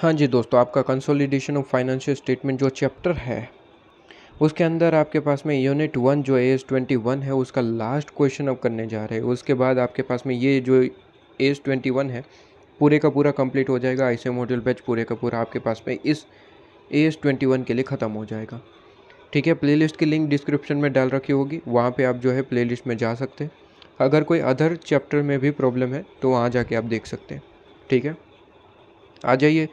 हाँ जी दोस्तों आपका कंसोलिडेशन ऑफ फाइनेंशियल स्टेटमेंट जो चैप्टर है उसके अंदर आपके पास में यूनिट वन जो एस ट्वेंटी वन है उसका लास्ट क्वेश्चन अब करने जा रहे हैं उसके बाद आपके पास में ये जो एस ट्वेंटी वन है पूरे का पूरा कंप्लीट हो जाएगा ऐसे मॉडल बैच पूरे का पूरा आपके पास में इस एस ट्वेंटी वन के लिए ख़त्म हो जाएगा ठीक है प्लेलिस्ट की लिंक डिस्क्रिप्शन में डाल रखी होगी वहाँ पे आप जो है प्लेलिस्ट में जा सकते हैं अगर कोई अदर चैप्टर में भी प्रॉब्लम है तो वहाँ जाके आप देख सकते हैं ठीक है आ जाइए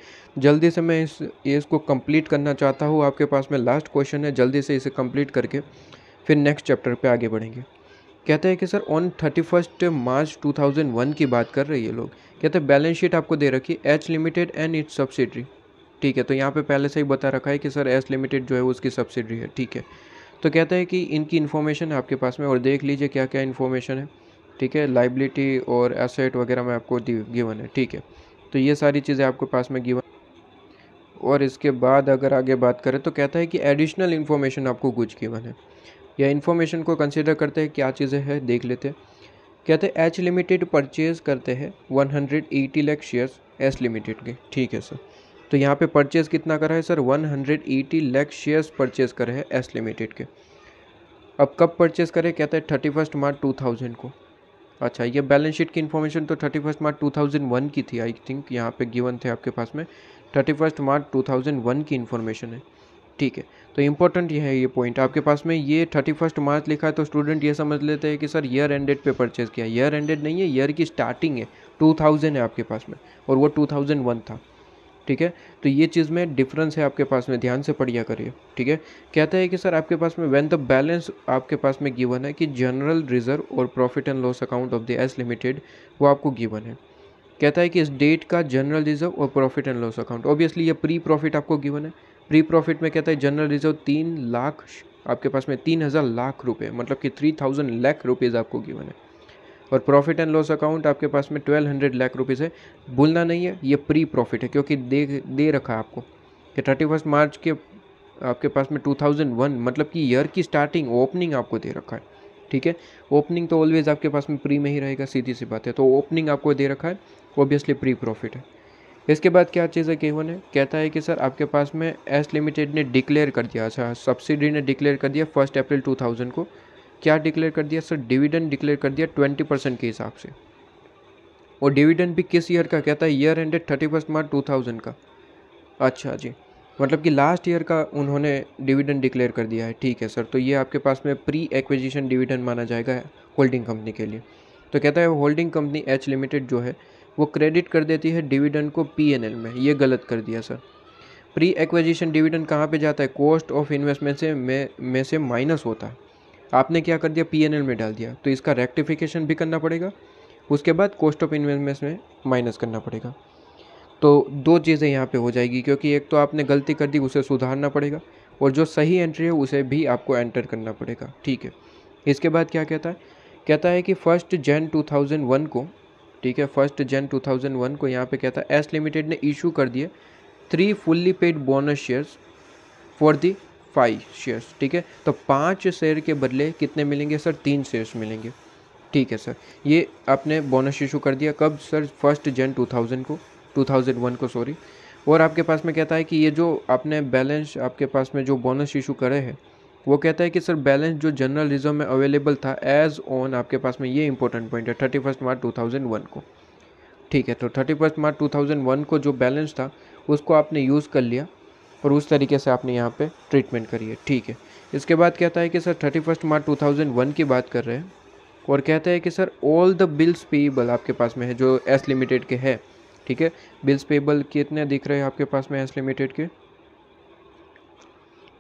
जल्दी से मैं इस ये इसको कंप्लीट करना चाहता हूँ आपके पास में लास्ट क्वेश्चन है जल्दी से इसे कंप्लीट करके फिर नेक्स्ट चैप्टर पे आगे बढ़ेंगे कहते हैं कि sir on thirty first March two thousand one की बात कर रही है लोग कहते हैं बैलेंस शीट आपको दे रखी है H limited and its subsidiary ठीक है तो यहाँ पे पहले से ही बता रखा है कि सर एच लिमिटेड जो है उसकी सब्सिडरी है ठीक है तो कहते हैं कि इनकी इन्फॉर्मेशन है आपके पास में और देख लीजिए क्या क्या इन्फॉर्मेशन है ठीक है लाइबिलिटी और एसेट वगैरह में आपको गिवन है ठीक है तो ये सारी चीज़ें आपको पास में गिवन और इसके बाद अगर आगे बात करें तो कहता है कि एडिशनल इन्फॉर्मेशन आपको कुछ गिवन है या इन्फॉर्मेशन को कंसिडर करते हैं क्या चीज़ें हैं देख लेते हैं कहते हैं एच लिमिटेड परचेज करते हैं one hundred eighty lakh shares S limited के ठीक है सर तो यहाँ पे परचेज कितना करा है sir one hundred eighty lakh shares purchase करे हैं एस लिमिटेड के अब कब परचेज करें कहते हैं thirty first March two thousand को अच्छा ये बैलेंस शीट की इन्फॉर्मेशन तो thirty first March two thousand one की थी आई थिंक यहाँ पे गिवन थे आपके पास में thirty first March two thousand one की इन्फॉर्मेशन है ठीक है तो इम्पोर्टेंट ये है ये पॉइंट आपके पास में ये थर्टी फर्स्ट मार्च लिखा है तो स्टूडेंट ये समझ लेते हैं कि सर ईयर एंडेड पे परचेज़ किया ईयर एंडेड नहीं है ईयर की स्टार्टिंग है टू थाउजेंड है आपके पास में और वो टू थाउजेंड वन था ठीक है तो ये चीज़ में डिफरेंस है आपके पास में ध्यान से पढ़िया करिए ठीक है कहता है कि सर आपके पास में व्हेन द बैलेंस आपके पास में गिवन है कि जनरल रिजर्व और profit and loss account of the S limited वो आपको गिवन है कहता है कि इस डेट का जनरल रिजर्व और profit and loss account obviously ये प्री प्रॉफिट आपको गिवन है प्री प्रॉफिट में कहता है जनरल रिजर्व तीन लाख आपके पास में तीन हज़ार लाख रुपए मतलब कि थ्री थाउजेंड लाख रुपीज़ आपको गिवन है और प्रॉफिट एंड लॉस अकाउंट आपके पास में ट्वेल्व हंड्रेड लाख रुपीज़ है भूलना नहीं है ये प्री प्रॉफिट है क्योंकि दे दे रखा है आपको कि थर्टी फर्स्ट मार्च के आपके पास में टू थाउजेंड वन मतलब कि ईयर की स्टार्टिंग ओपनिंग आपको दे रखा है ठीक है ओपनिंग तो ऑलवेज आपके पास में प्री में ही रहेगा सीधी सी बात है तो ओपनिंग आपको दे रखा है ऑब्वियसली प्री प्रॉफिट है इसके बाद क्या चीज़ है केवन है कहता है कि सर आपके पास में एस लिमिटेड ने डिक्लेयर कर दिया अच्छा सब्सिडी ने डिक्लेयर कर दिया फर्स्ट अप्रैल थाउजेंड को क्या डिक्लेयर कर दिया सर डिविडेंड डिक्लेयर कर दिया ट्वेंटी परसेंट के हिसाब से और डिविडेंड भी किस ईयर का कहता है year ended thirty first March two thousand का अच्छा जी मतलब कि लास्ट ईयर का उन्होंने डिविडेंड डिक्लेयर कर दिया है ठीक है सर तो ये आपके पास में प्री एक्विजिशन डिविडेंड माना जाएगा होल्डिंग कंपनी के लिए तो कहता है होल्डिंग कंपनी एच लिमिटेड जो है वो क्रेडिट कर देती है डिविडेंड को पी एन एल में ये गलत कर दिया सर प्री एक्विजिशन डिविडेंड कहाँ पे जाता है कॉस्ट ऑफ इन्वेस्टमेंट से में में से माइनस होता है आपने क्या कर दिया पी में डाल दिया तो इसका रेक्टिफिकेशन भी करना पड़ेगा उसके बाद कॉस्ट ऑफ इन्वेस्टमेंट में माइनस करना पड़ेगा तो दो चीज़ें यहाँ पे हो जाएगी क्योंकि एक तो आपने गलती कर दी उसे सुधारना पड़ेगा और जो सही एंट्री है उसे भी आपको एंटर करना पड़ेगा ठीक है इसके बाद क्या कहता है कहता है कि फर्स्ट जैन 2001 को ठीक है फर्स्ट जैन 2001 को यहाँ पे कहता है एस लिमिटेड ने इशू कर दिए three fully paid bonus shares for the five shares ठीक है तो पाँच शेयर के बदले कितने मिलेंगे सर तीन शेयर्स मिलेंगे ठीक है सर ये आपने बोनस इशू कर दिया कब सर फर्स्ट जन 2000 को 2001 को सॉरी और आपके पास में कहता है कि ये जो आपने बैलेंस आपके पास में जो बोनस इशू करे हैं वो कहता है कि सर बैलेंस जो जनरल रिजर्व में अवेलेबल था एज ऑन आपके पास में ये इंपॉर्टेंट पॉइंट है thirty first March two thousand one को ठीक है तो thirty first March two thousand one को जो बैलेंस था उसको आपने यूज़ कर लिया और उस तरीके से आपने यहाँ पे ट्रीटमेंट करी है ठीक है इसके बाद कहता है कि sir thirty first March two thousand one की बात कर रहे हैं और कहता है कि sir all the bills payable आपके पास में है जो एस लिमिटेड के है ठीक है बिल्स पेबल कितने दिख रहे हैं आपके पास में एस लिमिटेड के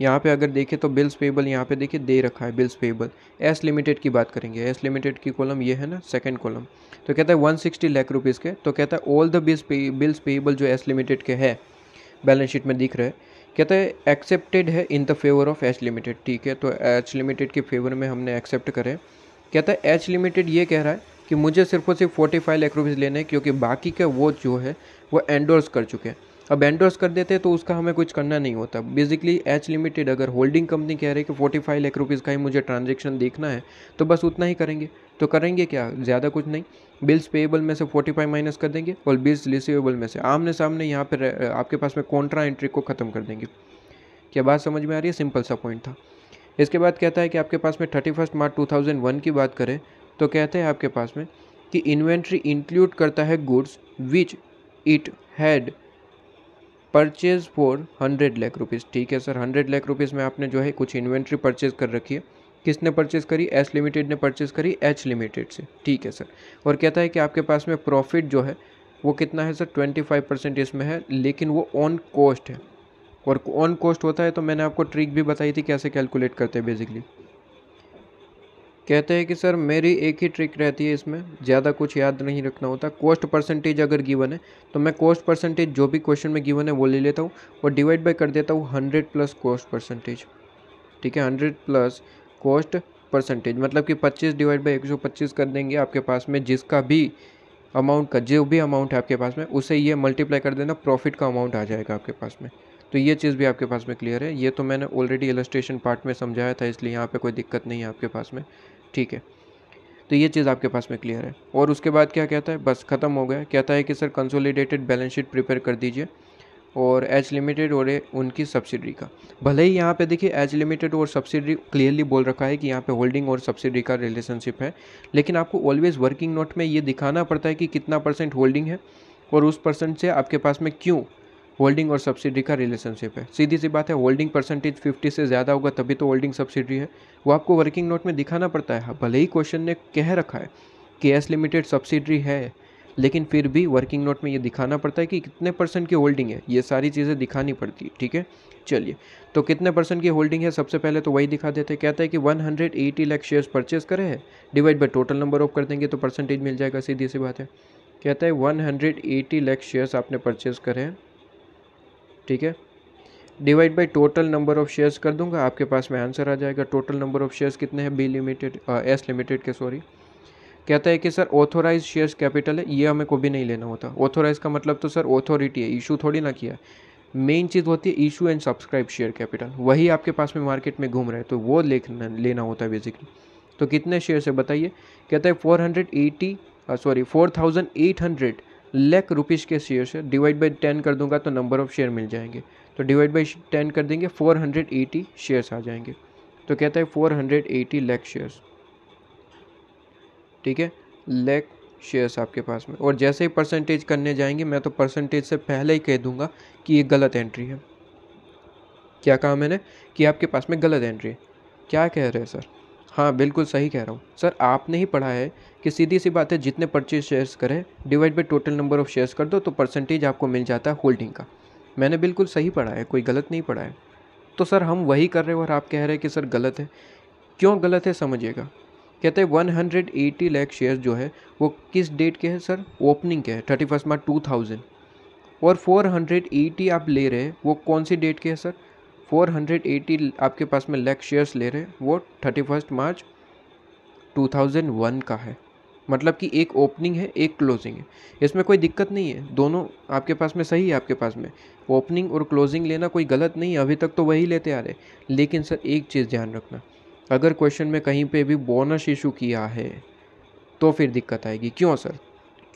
यहाँ पे अगर देखें तो बिल्स पेबल यहाँ पे देखिए दे रखा है बिल्स पेबल एस लिमिटेड की बात करेंगे एस लिमिटेड की कॉलम ये है ना सेकंड कॉलम तो कहता है वन सिक्सटी लाख रुपीज़ के तो कहता है all the bills pay bills payable जो एस लिमिटेड के है बैलेंस शीट में दिख रहे हैं कहते हैं एक्सेप्टेड है in the favour of H limited ठीक है तो एच लिमिटेड के फेवर में हमने एक्सेप्ट करें कहता है एच लिमिटेड ये कह रहा है कि मुझे सिर्फ और सिर्फ फोर्टी फाइव लाख रुपीज़ लेने हैं क्योंकि बाकी का वो जो है वो एंडोर्स कर चुके हैं अब एंडोर्स कर देते हैं तो उसका हमें कुछ करना नहीं होता बेसिकली एच लिमिटेड अगर होल्डिंग कंपनी कह रही है कि फोर्टी फाइव लाख रुपीज़ का ही मुझे ट्रांजेक्शन देखना है तो बस उतना ही करेंगे तो करेंगे क्या ज़्यादा कुछ नहीं बिल्स पेएबल में से 45 माइनस कर देंगे और बिल्स रिसिवेबल में से आमने सामने यहाँ पर आपके पास में कॉन्ट्रा एंट्री को ख़त्म कर देंगे क्या बात समझ में आ रही है सिंपल सा पॉइंट था इसके बाद कहता है कि आपके पास में thirty first March two thousand one की बात करें तो कहते हैं आपके पास में कि इन्वेंट्री इंक्लूड करता है goods which it had purchase for hundred lakh rupees ठीक है सर हंड्रेड लैख रुपीज़ में आपने जो है कुछ इन्वेंट्री परचेज़ कर रखी है किसने परचेज़ करी एस लिमिटेड ने परचेज़ करी एच लिमिटेड से ठीक है सर और कहता है कि आपके पास में प्रॉफिट जो है वो कितना है सर ट्वेंटी फाइव परसेंट इसमें है लेकिन वो ऑन कॉस्ट है और ऑन कॉस्ट होता है तो मैंने आपको ट्रिक भी बताई थी कैसे कैलकुलेट करते हैं बेसिकली कहते हैं कि सर मेरी एक ही ट्रिक रहती है इसमें ज़्यादा कुछ याद नहीं रखना होता कॉस्ट परसेंटेज अगर गिवन है तो मैं कॉस्ट परसेंटेज जो भी क्वेश्चन में गिवन है वो ले लेता हूँ और डिवाइड बाई कर देता हूँ हंड्रेड प्लस कॉस्ट परसेंटेज ठीक है हंड्रेड प्लस कॉस्ट परसेंटेज मतलब कि पच्चीस डिवाइड बाई एक सौ पच्चीस कर देंगे आपके पास में जिसका भी अमाउंट का जो भी अमाउंट है आपके पास में उसे ये मल्टीप्लाई कर देना प्रॉफिट का अमाउंट आ जाएगा आपके पास में तो ये चीज़ भी आपके पास में क्लियर है ये तो मैंने ऑलरेडी इलस्ट्रेशन पार्ट में समझाया था इसलिए यहाँ पे कोई दिक्कत नहीं है आपके पास में ठीक है तो ये चीज़ आपके पास में क्लियर है और उसके बाद क्या कहता है बस ख़त्म हो गया कहता है कि sir consolidated balance sheet prepare कर दीजिए और एच लिमिटेड और उनकी सब्सिडी का भले ही यहाँ पे देखिए एच लिमिटेड और सब्सिडी क्लियरली बोल रखा है कि यहाँ पे होल्डिंग और सब्सिडी का रिलेशनशिप है लेकिन आपको ऑलवेज़ वर्किंग नोट में ये दिखाना पड़ता है कि कितना परसेंट होल्डिंग है और उस परसेंट से आपके पास में क्यों होल्डिंग और सब्सिडी का रिलेशनशिप है सीधी सी बात है होल्डिंग परसेंटेज 50 से ज़्यादा होगा तभी तो होल्डिंग सब्सिडी है वो आपको वर्किंग नोट में दिखाना पड़ता है हाँ, भले ही क्वेश्चन ने कह रखा है कि एस लिमिटेड सब्सिडी है लेकिन फिर भी वर्किंग नोट में ये दिखाना पड़ता है कि कितने परसेंट की होल्डिंग है ये सारी चीज़ें दिखानी पड़ती है ठीक है चलिए तो कितने परसेंट की होल्डिंग है सबसे पहले तो वही दिखा देते हैं कहता है कि 180 लैख शेयर्स परचेज करे हैं divide by total number of कर देंगे तो परसेंटेज मिल जाएगा सीधी सी बात है कहता है 180 लैख शेयर्स आपने परचेज करे हैं ठीक है divide by total number of shares कर दूंगा आपके पास में आंसर आ जाएगा टोटल नंबर ऑफ़ शेयर्स कितने हैं बी लिमिटेड एस लिमिटेड के सॉरी कहता है कि सर ऑथोराइज शेयर्स कैपिटल है ये हमें को भी नहीं लेना होता ऑथोराइज का मतलब तो सर ऑथोरिटी है इशू थोड़ी ना किया मेन चीज़ होती है issue and subscribe share capital वही आपके पास में मार्केट में घूम रहे हैं तो वो लेना लेना होता है बेसिकली तो कितने शेयर्स है बताइए कहता है four hundred eighty sorry four thousand eight hundred lakh rupees के शेयर्स है डिवाइड बाई टेन कर दूंगा तो नंबर ऑफ शेयर मिल जाएंगे तो डिवाइड बाई टेन कर देंगे फोर हंड्रेड एटी शेयर्स आ जाएंगे तो कहता है four hundred eighty lakh shares ठीक है लैख शेयर्स आपके पास में और जैसे ही परसेंटेज करने जाएंगे मैं तो परसेंटेज से पहले ही कह दूंगा कि ये गलत एंट्री है क्या कहा मैंने कि आपके पास में गलत एंट्री है क्या कह रहे हैं सर हाँ बिल्कुल सही कह रहा हूँ सर आपने ही पढ़ा है कि सीधी सी बात है जितने परचेज शेयर्स करें divide by total number of shares कर दो तो परसेंटेज आपको मिल जाता है होल्डिंग का मैंने बिल्कुल सही पढ़ा है कोई गलत नहीं पढ़ा है तो सर हम वही कर रहे हो और आप कह रहे हैं कि सर गलत है क्यों गलत है समझिएगा कहते हैं 180 लैख शेयर्स जो है वो किस डेट के हैं सर ओपनिंग के हैं thirty first March two thousand और 480 आप ले रहे हैं वो कौन सी डेट के हैं सर 480 आपके पास में लैक शेयर्स ले रहे हैं वो थर्टी फर्स्ट मार्च 2001 का है मतलब कि एक ओपनिंग है एक क्लोजिंग है इसमें कोई दिक्कत नहीं है दोनों आपके पास में सही है आपके पास में ओपनिंग और क्लोजिंग लेना कोई गलत नहीं है अभी तक तो वही लेते आ रहे लेकिन सर एक चीज़ ध्यान रखना अगर क्वेश्चन में कहीं पे भी बोनस इशू किया है तो फिर दिक्कत आएगी क्यों सर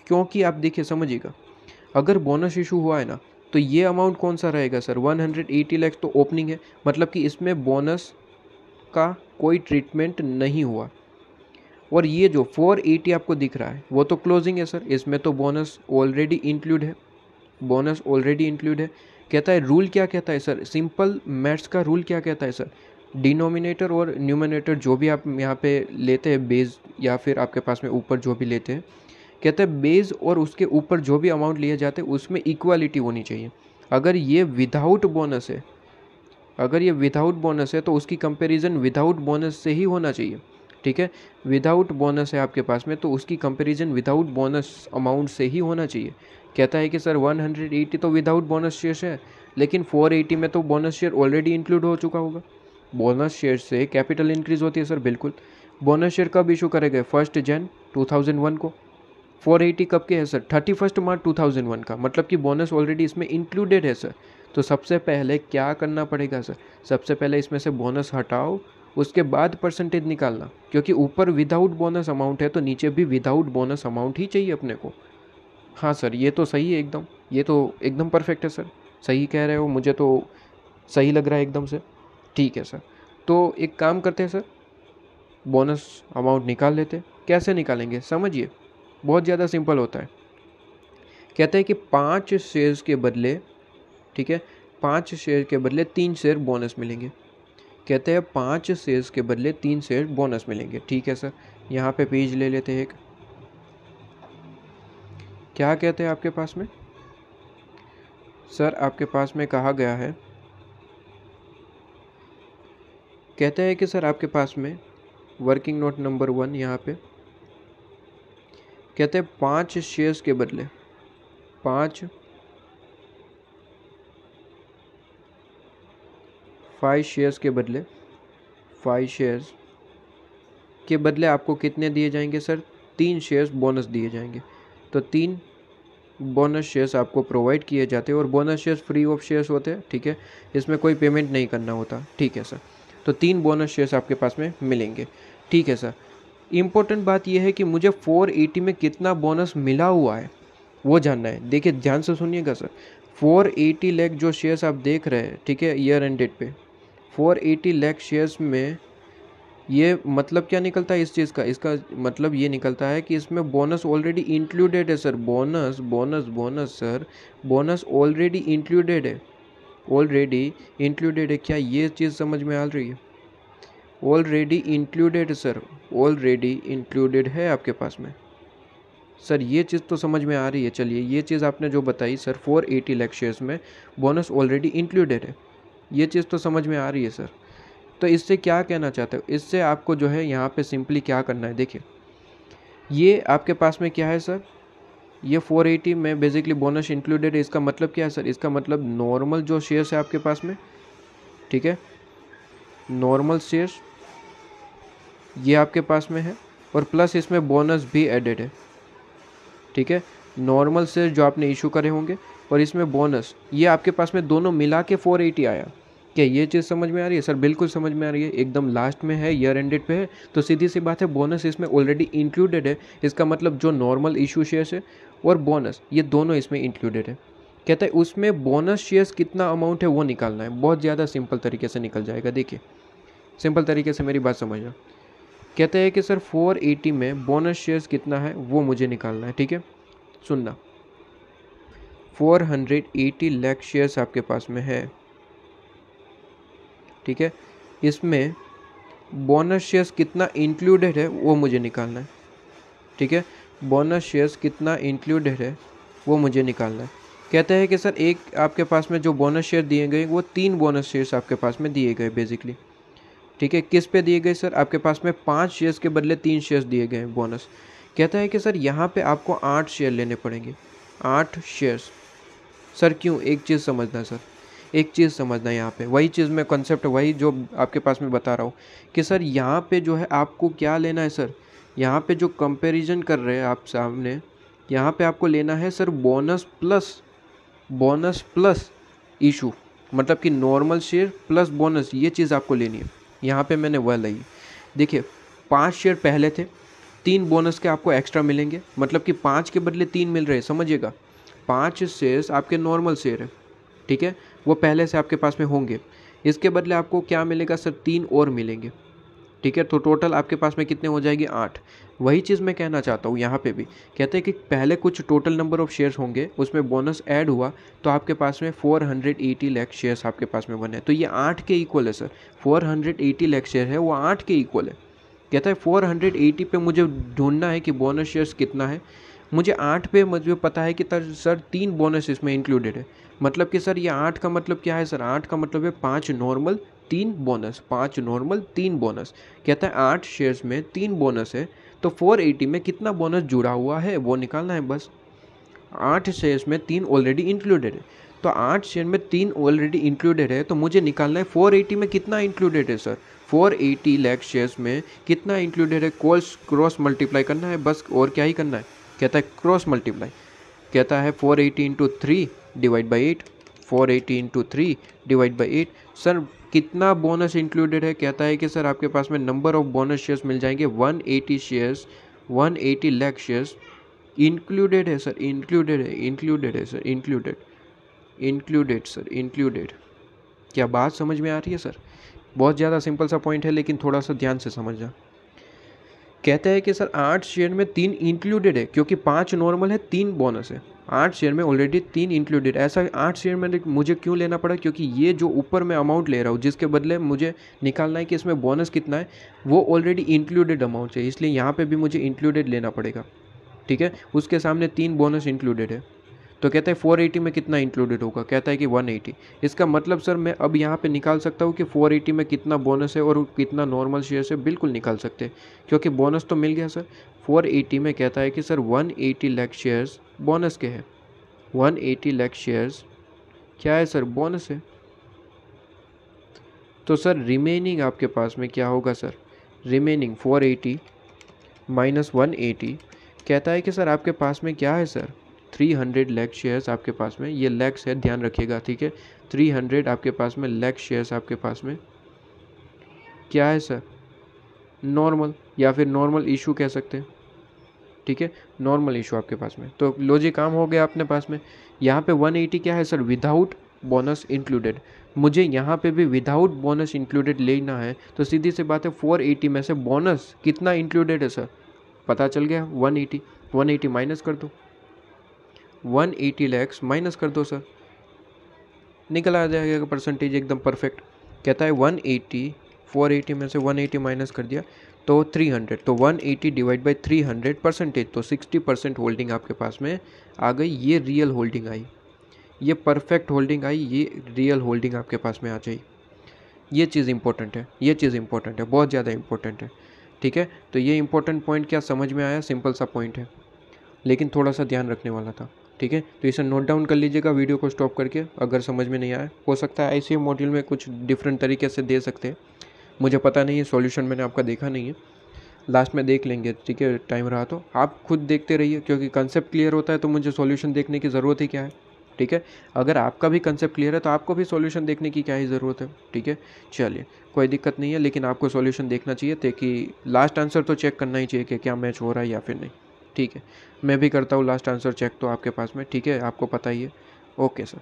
क्योंकि आप देखिए समझिएगा अगर बोनस इशू हुआ है ना तो ये अमाउंट कौन सा रहेगा sir one hundred eighty lakhs तो ओपनिंग है मतलब कि इसमें बोनस का कोई ट्रीटमेंट नहीं हुआ और ये जो 480 आपको दिख रहा है वो तो क्लोजिंग है सर इसमें तो बोनस ऑलरेडी इंक्लूड है बोनस ऑलरेडी इंक्लूड है कहता है रूल क्या कहता है सर सिंपल मैथ्स का रूल क्या कहता है सर डिनोमिनेटर और न्यूमिनेटर जो भी आप यहाँ पे लेते हैं बेस या फिर आपके पास में ऊपर जो भी लेते हैं कहते हैं बेस और उसके ऊपर जो भी अमाउंट लिए जाते हैं उसमें इक्वालिटी होनी चाहिए अगर ये विदाउट बोनस है अगर ये विदाउट बोनस है तो उसकी कंपैरिजन विदाउट बोनस से ही होना चाहिए ठीक है विदाउट बोनस है आपके पास में तो उसकी कंपैरिजन विदाउट बोनस अमाउंट से ही होना चाहिए कहता है कि सर 180 तो विदाउट बोनस शेयर है लेकिन 480 में तो बोनस शेयर ऑलरेडी इंक्लूड हो चुका होगा बोनस शेयर से कैपिटल इंक्रीज होती है सर बिल्कुल बोनस शेयर कब इशू करेगा फर्स्ट जन 2001 को फोर एटी कब के है sir thirty first March two thousand one का मतलब कि बोनस ऑलरेडी इसमें इंक्लूडेड है सर तो सबसे पहले क्या करना पड़ेगा सर सबसे पहले इसमें से बोनस हटाओ उसके बाद परसेंटेज निकालना क्योंकि ऊपर विदाउट बोनस अमाउंट है तो नीचे भी विदाउट बोनस अमाउंट ही चाहिए अपने को हाँ सर ये तो सही है एकदम ये तो एकदम परफेक्ट है सर सही कह रहे हो मुझे तो सही लग रहा है एकदम से ठीक है सर तो एक काम करते हैं सर बोनस अमाउंट निकाल लेते कैसे निकालेंगे समझिए बहुत ज़्यादा सिंपल होता है कहते हैं कि पाँच शेयर्स के बदले ठीक है पाँच शेयर के बदले तीन शेयर बोनस मिलेंगे कहते हैं पाँच शेयर्स के बदले तीन शेयर बोनस मिलेंगे ठीक है सर यहाँ पे पेज ले लेते हैं एक क्या कहते हैं आपके पास में सर आपके पास में कहा गया है कहते हैं कि सर आपके पास में वर्किंग नोट नंबर वन यहाँ पे कहते हैं पाँच शेयर्स के बदले पाँच फाइव शेयर्स के बदले फाइव शेयर्स के बदले आपको कितने दिए जाएंगे सर तीन शेयर्स बोनस दिए जाएंगे तो तीन बोनस शेयर्स आपको प्रोवाइड किए जाते हैं और bonus shares free of shares होते हैं ठीक है इसमें कोई पेमेंट नहीं करना होता ठीक है सर तो तीन बोनस शेयर्स आपके पास में मिलेंगे ठीक है सर इम्पोर्टेंट बात यह है कि मुझे 480 में कितना बोनस मिला हुआ है वो जानना है देखिए ध्यान से सुनिएगा सर 480 लैख जो शेयर्स आप देख रहे हैं ठीक है ईयर एंड डेट पे 480 लैख शेयर्स में ये मतलब क्या निकलता है इस चीज़ का इसका मतलब ये निकलता है कि इसमें बोनस ऑलरेडी इंक्लूडेड है sir bonus bonus bonus sir bonus already included है ऑलरेडी इंक्लूडेड है क्या ये चीज़ समझ में आ रही है already included sir already included है आपके पास में सर ये चीज़ तो समझ में आ रही है चलिए ये चीज़ आपने जो बताई sir four eighty lakh shares में बोनस ऑलरेडी इंक्लूडेड है ये चीज़ तो समझ में आ रही है सर तो इससे क्या कहना चाहते हो इससे आपको जो है यहाँ पे सिंपली क्या करना है देखिए ये आपके पास में क्या है सर ये 480 में बेसिकली बोनस इंक्लूडेड है इसका मतलब क्या है सर इसका मतलब नॉर्मल जो शेयर्स है आपके पास में ठीक है नॉर्मल शेयर्स ये आपके पास में है और प्लस इसमें बोनस भी एडेड है ठीक है नॉर्मल से जो आपने इशू करे होंगे और इसमें बोनस ये आपके पास में दोनों मिला के फोर एटी आया क्या ये चीज़ समझ में आ रही है सर बिल्कुल समझ में आ रही है एकदम लास्ट में है ईयर एंडेड पे है तो सीधी सी बात है बोनस इसमें ऑलरेडी इंक्लूडेड है इसका मतलब जो नॉर्मल इशू शेयर्स है और बोनस ये दोनों इसमें इंक्लूडेड है कहते हैं उसमें बोनस शेयर्स कितना अमाउंट है वो निकालना है बहुत ज़्यादा सिंपल तरीके से निकल जाएगा देखिए सिंपल तरीके से मेरी बात समझना कहते हैं कि सर 480 में बोनस शेयर्स कितना है वो मुझे निकालना है ठीक है सुनना 480 लाख शेयर्स आपके पास में है ठीक है इसमें बोनस शेयर्स कितना इंक्लूडेड है वो मुझे निकालना है ठीक है बोनस शेयर्स कितना इंक्लूडेड है वो मुझे निकालना है कहते हैं कि सर एक आपके पास में जो बोनस शेयर दिए गए वो तीन बोनस शेयर्स आपके पास में दिए गए बेसिकली ठीक है किस पे दिए गए सर आपके पास में पाँच शेयर्स के बदले तीन शेयर्स दिए गए बोनस कहता है कि सर यहाँ पे आपको आठ शेयर लेने पड़ेंगे आठ शेयर्स सर क्यों एक चीज़ समझना सर एक चीज़ समझना है यहाँ पे वही चीज़ में कॉन्सेप्ट वही जो आपके पास में बता रहा हूँ कि सर यहाँ पे जो है आपको क्या लेना है सर यहाँ पे जो कंपैरिजन कर रहे हैं आप सामने यहाँ पे आपको लेना है sir bonus plus bonus plus issue मतलब कि नॉर्मल शेयर प्लस बोनस ये चीज़ आपको लेनी है यहाँ पे मैंने वह लाई देखिए पाँच शेयर पहले थे तीन बोनस के आपको एक्स्ट्रा मिलेंगे मतलब कि पाँच के बदले तीन मिल रहे हैं समझिएगा पाँच शेयर्स आपके नॉर्मल शेयर हैं ठीक है वो पहले से आपके पास में होंगे इसके बदले आपको क्या मिलेगा सर तीन और मिलेंगे ठीक है तो टोटल आपके पास में कितने हो जाएगी आठ वही चीज़ मैं कहना चाहता हूँ यहाँ पे भी कहते हैं कि पहले कुछ टोटल नंबर ऑफ शेयर्स होंगे उसमें बोनस ऐड हुआ तो आपके पास में 480 लाख शेयर्स आपके पास में बने तो ये आठ के इक्वल है सर 480 लाख शेयर है वो आठ के इक्वल है कहता है 480 पे मुझे ढूंढना है कि बोनस शेयर्स कितना है मुझे आठ पे मुझे पता है कि तर, सर तीन बोनस इसमें इंक्लूडेड है मतलब कि सर ये आठ का मतलब क्या है सर आठ का मतलब है पाँच नॉर्मल तीन बोनस पाँच नॉर्मल तीन बोनस कहता है आठ शेयर्स में तीन बोनस है तो 480 में कितना बोनस जुड़ा हुआ है वो निकालना है बस आठ शेयर्स में तीन ऑलरेडी इंक्लूडेड है तो आठ शेयर में तीन ऑलरेडी इंक्लूडेड है तो मुझे निकालना है एटी में कितना इंक्लूडेड है सर 480 लैक शेयर्स में कितना इंक्लूडेड है कॉल्स क्रॉस मल्टीप्लाई करना है बस और क्या ही करना है कहता है क्रॉस मल्टीप्लाई कहता है 480 eighty into three divide by eight four eighty into three divide by eight sir कितना बोनस इंक्लूडेड है कहता है कि सर आपके पास में नंबर ऑफ बोनस शेयर्स मिल जाएंगे 180 shares eighty lakh shares included है सर इंक्लूडेड है इंक्लूडेड है sir included included sir included क्या बात समझ में आ रही है सर बहुत ज़्यादा सिंपल सा पॉइंट है लेकिन थोड़ा सा ध्यान से समझना कहते हैं कि सर आठ शेयर में तीन इंक्लूडेड है क्योंकि पांच नॉर्मल है तीन बोनस है आठ शेयर में ऑलरेडी तीन इंक्लूडेड ऐसा आठ शेयर में मुझे क्यों लेना पड़ा क्योंकि ये जो ऊपर मैं अमाउंट ले रहा हूँ जिसके बदले मुझे निकालना है कि इसमें बोनस कितना है वो ऑलरेडी इंक्लूडेड अमाउंट है इसलिए यहाँ पर भी मुझे इंक्लूडेड लेना पड़ेगा ठीक है उसके सामने तीन बोनस इंक्लूडेड है तो कहता है 480 में कितना इंक्लूडेड होगा कहता है कि 180 इसका मतलब सर मैं अब यहाँ पे निकाल सकता हूँ कि 480 में कितना बोनस है और कितना नॉर्मल शेयर से बिल्कुल निकाल सकते हैं क्योंकि बोनस तो मिल गया सर 480 में कहता है कि sir 180 eighty lakh shares bonus के हैं वन एटी लैख शेयर्स क्या है सर बोनस है तो सर रिमेनिंग आपके पास में क्या होगा sir remaining four eighty minus one कहता है कि सर आपके पास में क्या है sir three hundred lakh shares आपके पास में ये लैक्स है ध्यान रखिएगा ठीक है थ्री हंड्रेड आपके पास में लैक शेयर्स आपके पास में क्या है सर नॉर्मल या फिर नॉर्मल इशू कह सकते हैं ठीक है नॉर्मल इशू आपके पास में तो लोजी काम हो गया अपने पास में यहाँ पे 180 क्या है सर विदाउट बोनस इंक्लूडेड मुझे यहाँ पे भी विदाउट बोनस इंक्लूडेड लेना है तो सीधी सी बात है 480 में से बोनस कितना इंक्लूडेड है सर पता चल गया 180 180 माइनस कर दो वन एटी लैक्स माइनस कर दो सर निकल आ जाएगा परसेंटेज एकदम परफेक्ट कहता है वन एटी फोर एटी में से वन एटी माइनस कर दिया तो थ्री हंड्रेड तो one eighty divide by three hundred percentage तो सिक्सटी परसेंट होल्डिंग आपके पास में आ गई ये रियल होल्डिंग आई ये परफेक्ट होल्डिंग आई ये रियल होल्डिंग आपके पास में आ जाए ये चीज़ इंपॉर्टेंट है ये चीज़ इंपॉर्टेंट है बहुत ज़्यादा इंपॉर्टेंट है ठीक है तो ये इंपॉर्टेंट पॉइंट क्या समझ में आया सिंपल सा पॉइंट है लेकिन थोड़ा सा ध्यान रखने वाला था ठीक है तो इसे नोट डाउन कर लीजिएगा वीडियो को स्टॉप करके अगर समझ में नहीं आया हो सकता है ऐसे मॉड्यूल में कुछ डिफरेंट तरीके से दे सकते हैं मुझे पता नहीं है सॉल्यूशन मैंने आपका देखा नहीं है लास्ट में देख लेंगे ठीक है टाइम रहा तो आप खुद देखते रहिए क्योंकि कंसेप्ट क्लियर होता है तो मुझे सॉल्यूशन देखने की ज़रूरत ही क्या है ठीक है अगर आपका भी कंसेप्ट क्लियर है तो आपको भी सॉल्यूशन देखने की क्या ही ज़रूरत है ठीक है चलिए कोई दिक्कत नहीं है लेकिन आपको सॉल्यूशन देखना चाहिए ताकि लास्ट आंसर तो चेक करना ही चाहिए कि क्या मैच हो रहा है या फिर नहीं ठीक है मैं भी करता हूँ लास्ट आंसर चेक तो आपके पास में ठीक है आपको पता ही है ओके सर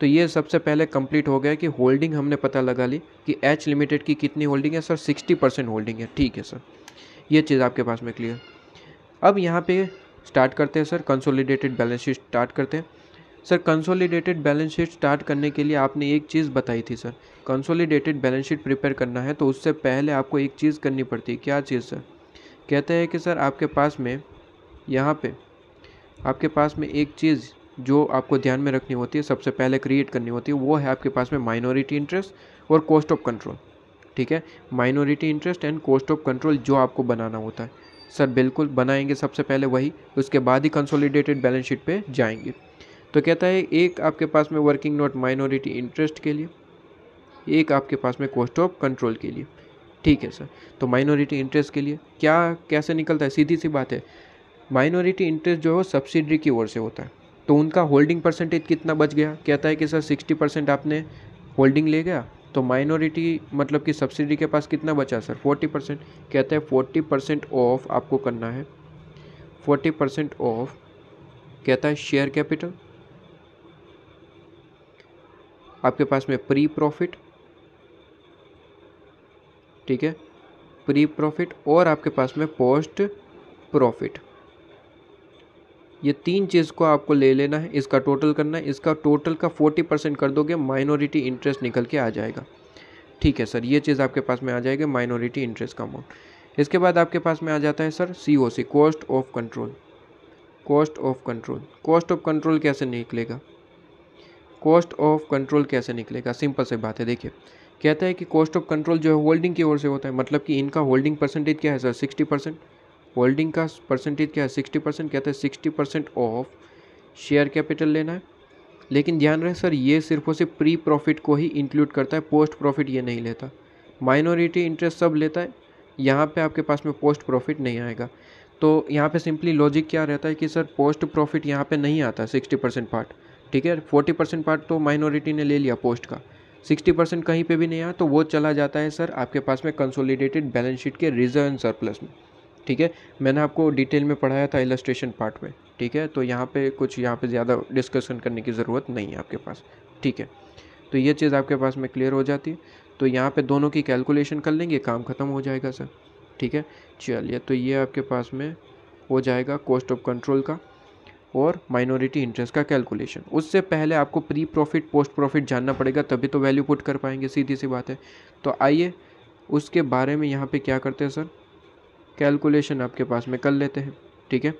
तो ये सबसे पहले कंप्लीट हो गया कि होल्डिंग हमने पता लगा ली कि एच लिमिटेड की कितनी होल्डिंग है सर सिक्सटी परसेंट होल्डिंग है ठीक है सर ये चीज़ आपके पास में क्लियर अब यहाँ पे स्टार्ट करते हैं sir consolidated balance sheet start करते हैं sir consolidated balance sheet start करने के लिए आपने एक चीज़ बताई थी sir consolidated balance sheet prepare करना है तो उससे पहले आपको एक चीज़ करनी पड़ती है क्या चीज़ सर कहते हैं कि सर आपके पास में यहाँ पे आपके पास में एक चीज़ जो आपको ध्यान में रखनी होती है सबसे पहले क्रिएट करनी होती है वो है आपके पास में माइनॉरिटी इंटरेस्ट और कॉस्ट ऑफ कंट्रोल ठीक है minority interest and cost of control जो आपको बनाना होता है सर बिल्कुल बनाएंगे सबसे पहले वही उसके बाद ही कंसोलिडेटेड बैलेंस शीट पे जाएंगे तो कहता है एक आपके पास में वर्किंग नोट माइनॉरिटी इंटरेस्ट के लिए एक आपके पास में कॉस्ट ऑफ कंट्रोल के लिए ठीक है सर तो माइनॉरिटी इंटरेस्ट के लिए क्या कैसे निकलता है सीधी सी बात है माइनॉरिटी इंटरेस्ट जो है वो सब्सिडरी की ओर से होता है तो उनका होल्डिंग परसेंटेज कितना बच गया कहता है कि सर सिक्सटी परसेंट आपने होल्डिंग ले गया तो माइनॉरिटी मतलब कि सब्सिडी के पास कितना बचा सर फोर्टी परसेंट कहते हैं फोर्टी परसेंट ऑफ आपको करना है फोर्टी परसेंट ऑफ कहता है शेयर कैपिटल आपके पास में प्री प्रॉफिट ठीक है प्री प्रॉफिट और आपके पास में पोस्ट प्रॉफिट ये तीन चीज़ को आपको ले लेना है इसका टोटल करना है इसका टोटल का फोर्टी परसेंट कर दोगे माइनॉरिटी इंटरेस्ट निकल के आ जाएगा ठीक है सर ये चीज़ आपके पास में आ जाएगी माइनॉरिटी इंटरेस्ट का अमाउंट इसके बाद आपके पास में आ जाता है sir C O C cost of control cost of control cost of control कैसे निकलेगा कॉस्ट ऑफ कंट्रोल कैसे निकलेगा सिंपल से बात है देखिए कहता है कि कॉस्ट ऑफ कंट्रोल जो है होल्डिंग की ओर से होता है मतलब कि इनका होल्डिंग परसेंटेज क्या है सर सिक्सटी परसेंट होल्डिंग का परसेंटेज क्या है सिक्सटी परसेंट कहते हैं sixty percent of share capital लेना है लेकिन ध्यान रहे सर ये सिर्फ और सिर्फ प्री प्रॉफिट को ही इंक्लूड करता है पोस्ट प्रॉफिट ये नहीं लेता माइनॉरिटी इंटरेस्ट सब लेता है यहाँ पे आपके पास में पोस्ट प्रॉफिट नहीं आएगा तो यहाँ पे सिंपली लॉजिक क्या रहता है कि सर पोस्ट प्रॉफिट यहाँ पे नहीं आता सिक्सटी परसेंट पार्ट ठीक है फोर्टी परसेंट पार्ट तो माइनॉरिटी ने ले लिया पोस्ट का सिक्सटी परसेंट कहीं पे भी नहीं आया तो वो चला जाता है सर आपके पास में कंसोलिडेटेड बैलेंस शीट के रिजर्व एंड सरप्लस में ठीक है मैंने आपको डिटेल में पढ़ाया था इलस्ट्रेशन पार्ट में ठीक है तो यहाँ पे कुछ यहाँ पे ज़्यादा डिस्कशन करने की ज़रूरत नहीं है आपके पास ठीक है तो ये चीज़ आपके पास में क्लियर हो जाती है तो यहाँ पे दोनों की कैलकुलेशन कर लेंगे काम ख़त्म हो जाएगा सर ठीक है चलिए तो ये आपके पास में हो जाएगा कॉस्ट ऑफ कंट्रोल का और माइनॉरिटी इंटरेस्ट का कैलकुलेशन उससे पहले आपको प्री प्रॉफिट पोस्ट प्रॉफिट जानना पड़ेगा तभी तो वैल्यू पुट कर पाएंगे सीधी सी बात है तो आइए उसके बारे में यहाँ पे क्या करते हैं सर कैलकुलेशन आपके पास में कर लेते हैं ठीक है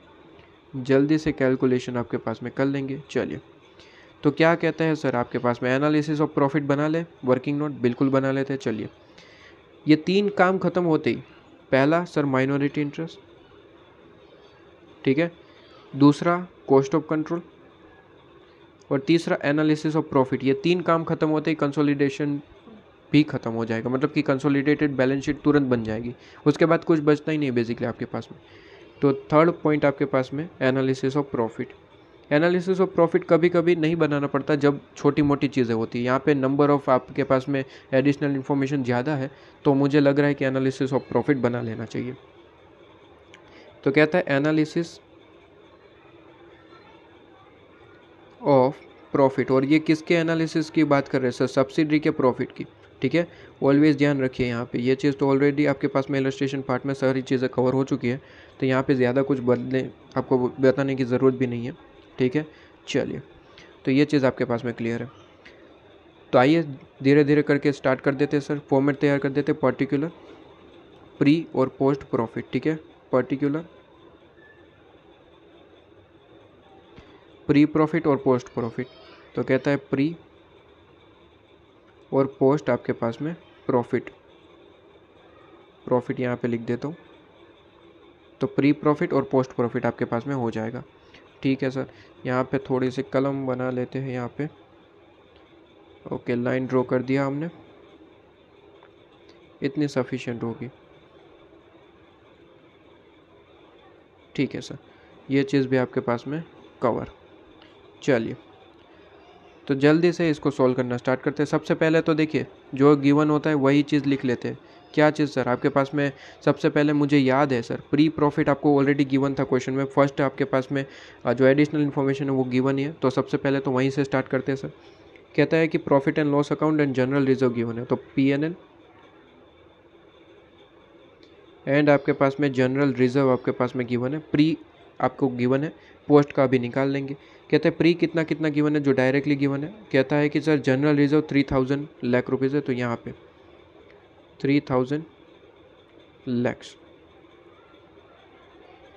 जल्दी से कैलकुलेशन आपके पास में कर लेंगे चलिए तो क्या कहते हैं सर आपके पास में एनालिसिस ऑफ प्रॉफिट बना लें वर्किंग नोट बिल्कुल बना लेते हैं चलिए ये तीन काम ख़त्म होते ही पहला सर माइनॉरिटी इंटरेस्ट ठीक है दूसरा कॉस्ट ऑफ कंट्रोल और तीसरा एनालिसिस ऑफ प्रॉफिट ये तीन काम खत्म होते ही कंसोलिडेशन भी ख़त्म हो जाएगा मतलब कि कंसोलिडेटेड बैलेंस शीट तुरंत बन जाएगी उसके बाद कुछ बचता ही नहीं बेसिकली आपके पास में तो थर्ड पॉइंट आपके पास में analysis of profit analysis of profit कभी कभी नहीं बनाना पड़ता जब छोटी मोटी चीज़ें होती यहाँ पे नंबर ऑफ़ आपके पास में एडिशनल इन्फॉर्मेशन ज़्यादा है तो मुझे लग रहा है कि एनालिसिस ऑफ प्रॉफिट बना लेना चाहिए तो कहता है एनालिसिस ऑफ प्रॉफिट और ये किसके एनालिसिस की बात कर रहे हैं सर सब्सिडी के प्रॉफिट की ठीक है ऑलवेज़ ध्यान रखिए यहाँ पे ये चीज़ तो ऑलरेडी आपके पास में इलस्ट्रेशन पार्ट में सारी चीज़ें कवर हो चुकी है तो यहाँ पे ज़्यादा कुछ बदले आपको बताने की ज़रूरत भी नहीं है ठीक है चलिए तो ये चीज़ आपके पास में क्लियर है तो आइए धीरे धीरे करके स्टार्ट कर देते सर फॉर्मेट तैयार कर देते पर्टिकुलर प्री और पोस्ट प्रॉफिट ठीक है पर्टिकुलर प्री प्रॉफिट और पोस्ट प्रॉफिट तो कहता है प्री और पोस्ट आपके पास में प्रॉफिट प्रॉफिट यहाँ पे लिख देता हूँ तो प्री प्रॉफिट और पोस्ट प्रॉफिट आपके पास में हो जाएगा ठीक है सर यहाँ पे थोड़ी सी कलम बना लेते हैं यहाँ पे ओके लाइन ड्रॉ कर दिया हमने इतनी सफिशेंट होगी ठीक है सर ये चीज़ भी आपके पास में कवर चलिए तो जल्दी से इसको सॉल्व करना स्टार्ट करते हैं सबसे पहले तो देखिए जो गिवन होता है वही चीज़ लिख लेते हैं क्या चीज़ सर आपके पास में सबसे पहले मुझे याद है सर प्री प्रॉफिट आपको ऑलरेडी गिवन था क्वेश्चन में फर्स्ट आपके पास में जो एडिशनल इन्फॉर्मेशन है वो गिवन ही है तो सबसे पहले तो वहीं से स्टार्ट करते हैं सर कहता है कि profit and loss account and general reserve given है तो पी एन एन एंड आपके पास में जनरल रिजर्व आपके पास में गिवन है प्री आपको गिवन है पोस्ट का अभी निकाल लेंगे कहता है प्री कितना कितना गिवन है जो डायरेक्टली गिवन है कहता है कि sir general reserve three thousand lakh rupees है तो यहाँ पे थ्री थाउजेंड लैक्स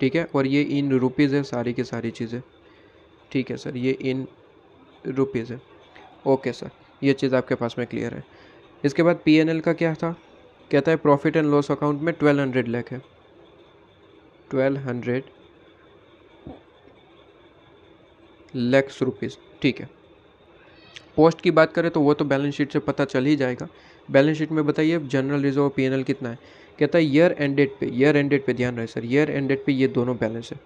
ठीक है और ये इन रुपीज़ है सारी की सारी चीज़ें ठीक है सर ये इन रुपीज़ है ओके सर ये चीज़ आपके पास में क्लियर है इसके बाद पी का क्या था कहता है प्रॉफिट एंड लॉस अकाउंट में ट्वेल्व हंड्रेड लैख है ट्वेल्व हंड्रेड लैक्स रुपीज़ ठीक है पोस्ट की बात करें तो वो तो बैलेंस शीट से पता चल ही जाएगा बैलेंस शीट में बताइए जनरल रिजर्व पी कितना है कहता है ईयर एंड डेट पे ईयर एंड डेट पे ध्यान रहे सर ईयर एंड डेट पे ये दोनों बैलेंस है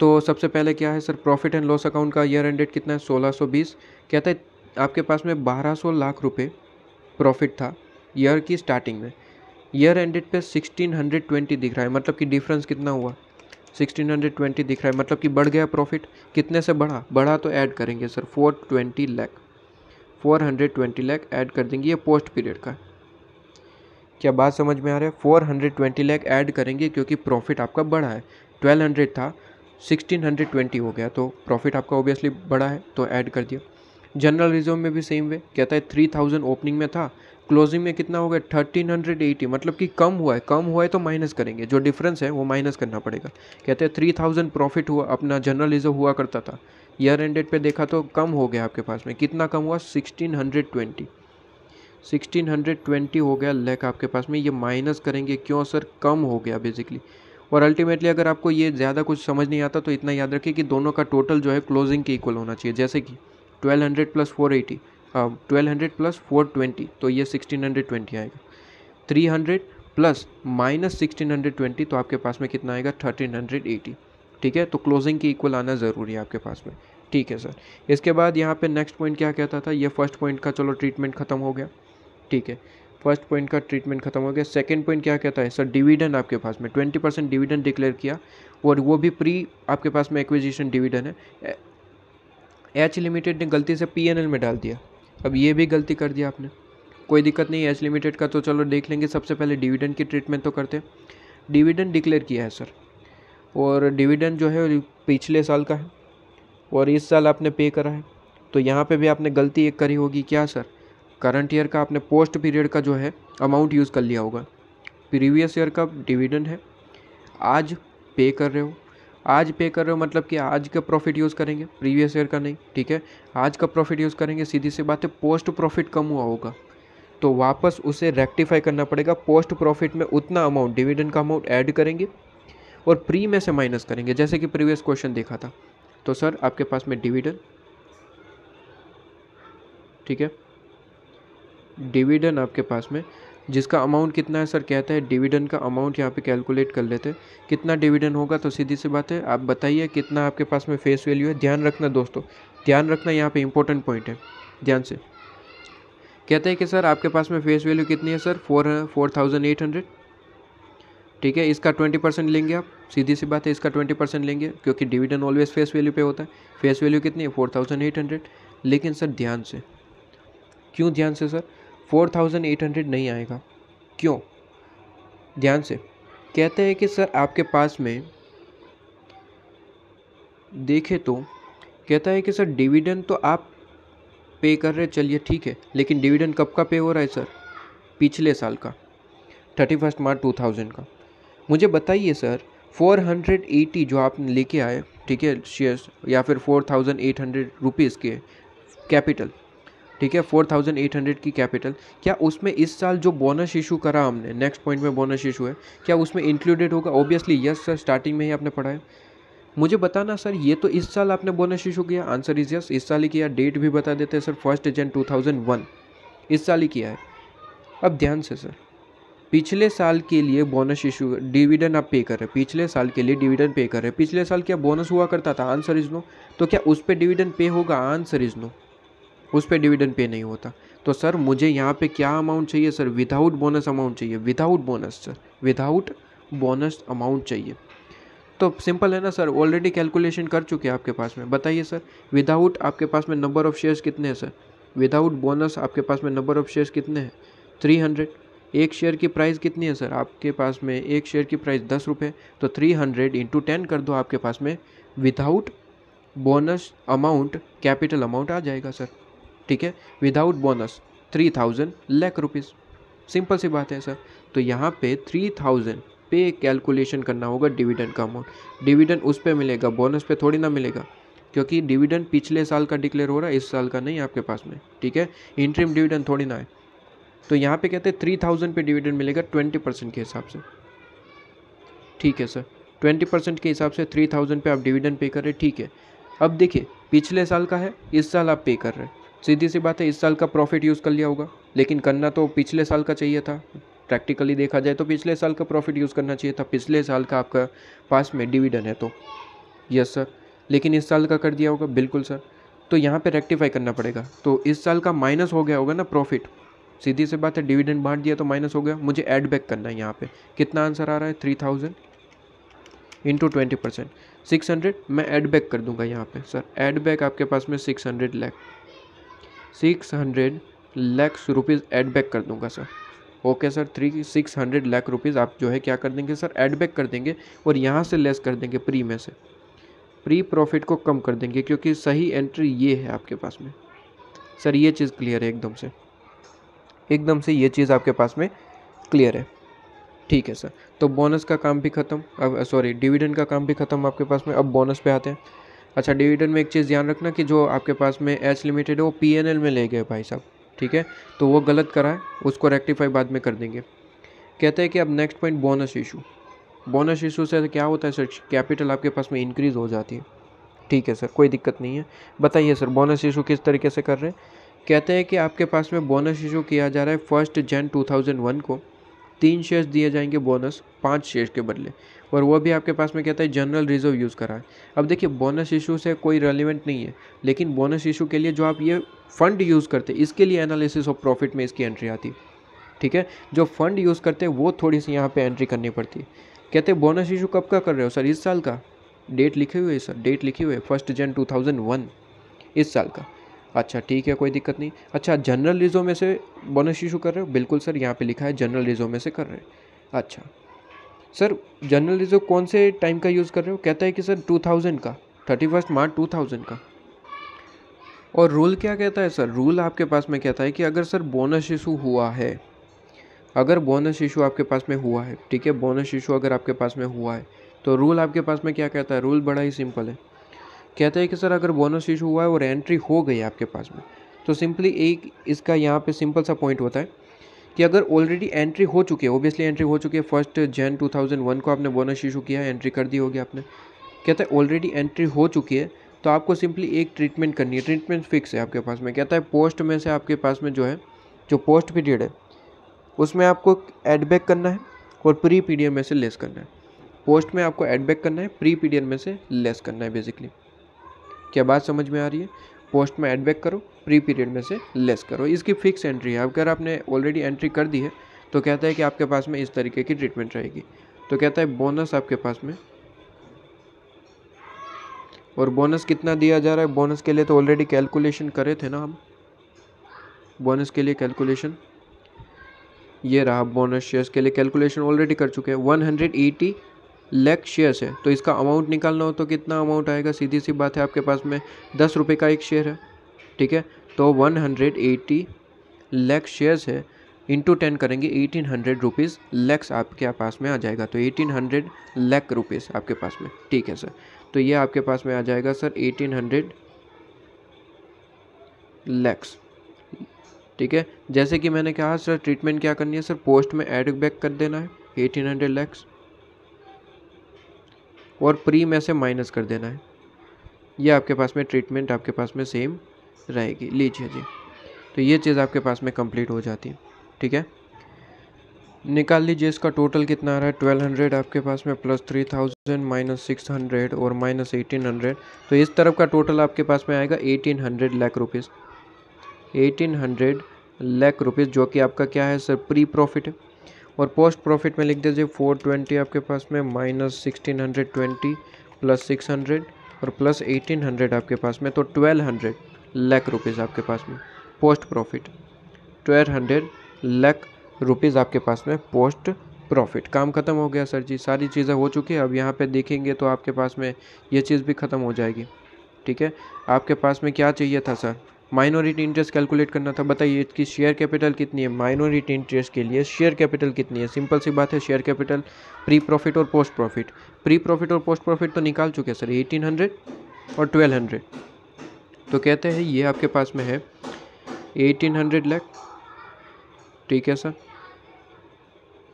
तो सबसे पहले क्या है sir profit and loss account का ईयर एंड डेट कितना है सोलह सौ बीस कहता है आपके पास में बारह सौ लाख रुपये प्रॉफिट था ईयर की स्टार्टिंग में year end date hundred twenty दिख रहा है मतलब कि डिफरेंस कितना हुआ 1620 दिख रहा है मतलब कि बढ़ गया प्रॉफिट कितने से बढ़ा बढ़ा तो ऐड करेंगे सर 420 लाख 420 लाख ऐड कर देंगे ये पोस्ट पीरियड का क्या बात समझ में आ रहा है 420 लाख ऐड करेंगे क्योंकि प्रॉफिट आपका बढ़ा है 1200 था 1620 हो गया तो प्रॉफिट आपका ऑब्वियसली बढ़ा है तो ऐड कर दिया जनरल रिजर्व में भी सेम वे कहता है थाउजेंड ओपनिंग में था क्लोजिंग में कितना हो गया थर्टीन हंड्रेड एटी मतलब कि कम हुआ है कम हुआ है तो माइनस करेंगे जो डिफरेंस है वो माइनस करना पड़ेगा कहते हैं थ्री थाउजेंड प्रॉफिट हुआ अपना जर्नलिज्म हुआ करता था ईयर एंडेड पे देखा तो कम हो गया आपके पास में कितना कम हुआ sixteen hundred twenty sixteen hundred twenty हो गया लैक आपके पास में ये माइनस करेंगे क्यों सर कम हो गया बेसिकली और अल्टीमेटली अगर आपको ये ज़्यादा कुछ समझ नहीं आता तो इतना याद रखिए कि दोनों का टोटल जो है क्लोजिंग के इक्वल होना चाहिए जैसे कि twelve hundred plus four eighty twelve hundred plus four twenty तो ये सिक्सटीन हंड्रेड ट्वेंटी आएगा three hundred plus minus sixteen hundred twenty तो आपके पास में कितना आएगा थर्टीन हंड्रेड एटी ठीक है तो क्लोजिंग की इक्वल आना ज़रूरी है आपके पास में ठीक है सर इसके बाद यहाँ पे नेक्स्ट पॉइंट क्या कहता था ये फर्स्ट पॉइंट का चलो ट्रीटमेंट खत्म हो गया ठीक है फर्स्ट पॉइंट का ट्रीटमेंट खत्म हो गया सेकंड पॉइंट क्या कहता है सर डिविडेंड आपके पास में ट्वेंटी परसेंट डिविडेंड डिक्लेयर किया और वो भी प्री आपके पास में एक्विजिशन डिविडेंड है एच लिमिटेड ने गलती से पी में डाल दिया अब ये भी गलती कर दिया आपने कोई दिक्कत नहीं है लिमिटेड का तो चलो देख लेंगे सबसे पहले डिविडेंड की ट्रीटमेंट तो करते हैं डिविडेंड डिक्लेयर किया है सर और डिविडेंड जो है पिछले साल का है और इस साल आपने पे करा है तो यहाँ पे भी आपने गलती एक करी होगी क्या सर करंट ईयर का आपने पोस्ट पीरियड का जो है अमाउंट यूज़ कर लिया होगा प्रीवियस ईयर का डिविडेंड है आज पे कर रहे हो आज पे कर रहे हो मतलब कि आज का प्रॉफिट यूज़ करेंगे प्रीवियस ईयर का नहीं ठीक है आज का प्रॉफिट यूज़ करेंगे सीधी सी बात है पोस्ट प्रॉफिट कम हुआ होगा तो वापस उसे रेक्टिफाई करना पड़ेगा पोस्ट प्रॉफिट में उतना अमाउंट डिविडेंड का अमाउंट ऐड करेंगे और प्री में से माइनस करेंगे जैसे कि प्रीवियस क्वेश्चन देखा था तो सर आपके पास में डिविडेंड ठीक है डिविडेंड आपके पास में जिसका अमाउंट कितना है सर कहता है डिविडेंड का अमाउंट यहाँ पे कैलकुलेट कर लेते हैं कितना डिविडेंड होगा तो सीधी सी बात है आप बताइए कितना आपके पास में फेस वैल्यू है ध्यान रखना दोस्तों ध्यान रखना यहाँ पे इंपॉर्टेंट पॉइंट है ध्यान से कहते हैं कि सर आपके पास में फेस वैल्यू कितनी है sir four four thousand eight hundred ठीक है इसका ट्वेंटी परसेंट लेंगे आप सीधी सी बात है इसका ट्वेंटी परसेंट लेंगे क्योंकि डिविडेंड ऑलवेज फेस वैल्यू पे होता है फेस वैल्यू कितनी है फोर थाउजेंड एट हंड्रेड लेकिन सर ध्यान से क्यों ध्यान से sir four thousand eight hundred नहीं आएगा क्यों ध्यान से कहते हैं कि सर आपके पास में देखे तो कहता है कि सर डिविडेंड तो आप पे कर रहे चलिए ठीक है लेकिन डिविडेंड कब का पे हो रहा है सर पिछले साल का thirty first March two thousand का मुझे बताइए सर फोर हंड्रेड एटी जो आप लेके आए ठीक है शेयर्स या फिर four thousand eight hundred rupees के कैपिटल ठीक है फोर थाउजेंड एट हंड्रेड की कैपिटल क्या उसमें इस साल जो बोनस इशू करा हमने नेक्स्ट पॉइंट में बोनस इशू है क्या उसमें इंक्लूडेड होगा ऑब्वियसली यस सर स्टार्टिंग में ही आपने पढ़ा है मुझे बताना सर ये तो इस साल आपने बोनस इशू किया आंसर इज यस इस साल ही किया डेट भी बता देते हैं sir first Jan two thousand one इस साल ही किया है अब ध्यान से सर पिछले साल के लिए बोनस इशू डिविडेंड आप पे कर रहे हैं पिछले साल के लिए डिविडेंड पे कर रहे हैं पिछले साल क्या बोनस हुआ करता था आंसर इज नो तो क्या उस पर डिविडेंड पे होगा आंसर इज नो उस पर डिविडेंड पे नहीं होता तो सर मुझे यहाँ पे क्या अमाउंट चाहिए सर विदाउट बोनस अमाउंट चाहिए without bonus sir without bonus amount चाहिए तो सिंपल है ना सर ऑलरेडी कैलकुलेशन कर चुके हैं आपके पास में बताइए सर विदाउट आपके पास में नंबर ऑफ़ शेयर्स कितने हैं सर विदाउट बोनस आपके पास में नंबर ऑफ़ शेयर्स कितने हैं थ्री हंड्रेड एक शेयर की प्राइस कितनी है सर आपके पास में एक शेयर की प्राइस दस रुपये तो थ्री हंड्रेड इंटू टेन कर दो आपके पास में without bonus amount capital amount आ जाएगा सर ठीक है without bonus three thousand lakh rupees simple सी बात है सर तो यहाँ पे थ्री थाउजेंड पे कैलकुलेशन करना होगा डिविडेंड का अमाउंट डिविडेंड उस पर मिलेगा बोनस पे थोड़ी ना मिलेगा क्योंकि डिविडेंड पिछले साल का डिक्लेयर हो रहा है इस साल का नहीं आपके पास में ठीक है इंट्रीम डिविडेंड थोड़ी ना है तो यहाँ पे कहते हैं थ्री थाउजेंड पे डिविडेंड मिलेगा ट्वेंटी परसेंट के हिसाब से ठीक है सर ट्वेंटी परसेंट के हिसाब से थ्री थाउजेंड पे आप डिविडेंड पे कर रहे ठीक है अब देखिए पिछले साल का है इस साल आप पे कर रहे हैं सीधी सी बात है इस साल का प्रॉफिट यूज़ कर लिया होगा लेकिन करना तो पिछले साल का चाहिए था प्रैक्टिकली देखा जाए तो पिछले साल का प्रॉफिट यूज़ करना चाहिए था पिछले साल का आपका पास में डिविडन है तो यस सर लेकिन इस साल का कर दिया होगा बिल्कुल सर तो यहाँ पे रेक्टिफाई करना पड़ेगा तो इस साल का माइनस हो गया होगा ना प्रॉफिट सीधी सी बात है डिविडेंड बांट दिया तो माइनस हो गया मुझे ऐड बैक करना है यहाँ पे कितना आंसर आ रहा है three thousand into twenty percent six hundred मैं ऐड बैक कर दूंगा यहाँ पे सर ऐड बैक आपके पास में six hundred lakh six hundred lakhs rupees add back कर दूंगा sir okay sir three six hundred lakh rupees आप जो है क्या कर देंगे सर एड बैक कर देंगे और यहाँ से लेस कर देंगे प्री में से प्री प्रॉफिट को कम कर देंगे क्योंकि सही एंट्री ये है आपके पास में सर ये चीज़ क्लियर है एकदम से एकदम से ये चीज़ आपके पास में क्लियर है ठीक है सर तो बोनस का काम भी ख़त्म अब सॉरी डिविडेंड का काम भी ख़त्म आपके पास में अब बोनस पे आते हैं अच्छा डिविडेंड में एक चीज़ ध्यान रखना कि जो आपके पास में एच लिमिटेड है वो पी में ले गए भाई साहब ठीक है तो वो गलत करा है उसको रेक्टिफाई बाद में कर देंगे कहते हैं कि अब next point bonus issue bonus issue से क्या होता है सर कैपिटल आपके पास में इंक्रीज़ हो जाती है ठीक है सर कोई दिक्कत नहीं है बताइए सर बोनस इशू किस तरीके से कर रहे हैं कहते हैं कि आपके पास में बोनस इशू किया जा रहा है फर्स्ट जन 2001 को तीन शेयर्स दिए जाएंगे बोनस पाँच शेयर्स के बदले और वो भी आपके पास में कहता है जनरल रिजर्व यूज़ करा है अब देखिए बोनस इशू से कोई रेलिवेंट नहीं है लेकिन बोनस इशू के लिए जो आप ये फंड यूज़ करते इसके लिए एनालिसिस ऑफ प्रॉफिट में इसकी एंट्री आती ठीक है जो फंड यूज़ करते हैं वो थोड़ी सी यहाँ पर एंट्री करनी पड़ती है कहते हैं बोनस इशू कब का कर रहे हो सर इस साल का डेट लिखे हुए है सर डेट लिखी हुई है first Jan two thousand one इस साल का अच्छा ठीक है कोई दिक्कत नहीं अच्छा जनरल रिजो में से बोनस इशू कर रहे हो बिल्कुल सर यहाँ पे लिखा है जनरल रिजो में से कर रहे हैं अच्छा सर जर्नलिज्म कौन से टाइम का यूज़ कर रहे हो कहता है कि सर 2000 का thirty first March two thousand का और रूल क्या कहता है सर रूल आपके पास में कहता है कि अगर सर बोनस इशू हुआ है अगर बोनस इशू आपके पास में हुआ है ठीक है बोनस इशू अगर आपके पास में हुआ है तो रूल आपके पास में क्या कहता है रूल बड़ा ही सिंपल है कहता है कि सर अगर बोनस इशू हुआ है और एंट्री हो गई आपके पास में तो सिंपली एक इसका यहाँ पे सिंपल सा पॉइंट होता है कि अगर ऑलरेडी एंट्री हो चुकी है ओबियसली एंट्री हो चुकी है फर्स्ट जैन 2001 को आपने बोनस इशू किया है एंट्री कर दी होगी आपने कहता है ऑलरेडी एंट्री हो चुकी है तो आपको सिंपली एक ट्रीटमेंट करनी है ट्रीटमेंट फिक्स है आपके पास में कहता है पोस्ट में से आपके पास में जो है जो पोस्ट पीरियड है उसमें आपको एडबैक करना है और प्री पी में से लेस करना है पोस्ट में आपको एडबैक करना है प्री पी में से लेस करना है बेसिकली क्या बात समझ में आ रही है पोस्ट में एडबैक करो प्री पीरियड में से लेस करो इसकी फिक्स एंट्री है अगर आपने ऑलरेडी एंट्री कर दी है तो कहता है कि आपके पास में इस तरीके की ट्रीटमेंट रहेगी तो कहता है बोनस आपके पास में और बोनस कितना दिया जा रहा है बोनस के लिए तो ऑलरेडी कैलकुलेशन करे थे ना हम बोनस के लिए कैलकुलेशन ये रहा बोनस शेयर्स के लिए कैलकुलेशन ऑलरेडी कर चुके हैं one hundred eighty lakh shares है तो इसका अमाउंट निकालना हो तो कितना अमाउंट आएगा सीधी सी बात है आपके पास में दस रुपये का एक शेयर है ठीक है तो one hundred eighty lakh shares है इंटू टेन करेंगे एटीन हंड्रेड रुपीज़ लैक्स आपके पास में आ जाएगा तो एटीन हंड्रेड लैख रुपीज़ आपके पास में ठीक है सर तो ये आपके पास में आ जाएगा सर एटीन हंड्रेड लैक्स ठीक है जैसे कि मैंने कहा सर ट्रीटमेंट क्या करनी है सर पोस्ट में एड बैक कर देना है एटीन हंड्रेड लैक्स और प्री में से माइनस कर देना है ये आपके पास में ट्रीटमेंट आपके पास में सेम रहेगी लीजिए जी तो ये चीज़ आपके पास में कंप्लीट हो जाती है ठीक है निकाल लीजिए इसका टोटल कितना आ रहा है ट्वेल्व हंड्रेड आपके पास में plus three thousand minus six hundred और माइनस एटीन हंड्रेड तो इस तरफ का टोटल आपके पास में आएगा eighteen hundred lakh rupees eighteen hundred lakh rupees जो कि आपका क्या है सर प्री प्रॉफिट है और पोस्ट प्रॉफिट में लिख दीजिए फोर ट्वेंटी आपके पास में minus sixteen hundred twenty plus six hundred और प्लस एटीन हंड्रेड आपके पास में तो ट्वेल्व हंड्रेड लैख रुपीज़ आपके पास में post profit twelve hundred lakh rupees आपके पास में पोस्ट प्रॉफिट काम ख़त्म हो गया सर जी सारी चीज़ें हो चुकी हैं अब यहाँ पे देखेंगे तो आपके पास में ये चीज़ भी ख़त्म हो जाएगी ठीक है आपके पास में क्या चाहिए था सर माइनॉरिटी इंटरेस्ट कैलकुलेट करना था बताइए इसकी शेयर कैपिटल कितनी है माइनॉरिटी इंटरेस्ट के लिए शेयर कैपिटल कितनी है सिंपल सी बात है शेयर कैपिटल प्री प्रॉफिट और पोस्ट प्रॉफिट प्री प्रॉफिट और पोस्ट प्रॉफिट तो निकाल चुके हैं सर एटीन हंड्रेड और ट्वेल्व हंड्रेड तो कहते हैं ये आपके पास में है एटीन हंड्रेड लैख ठीक है सर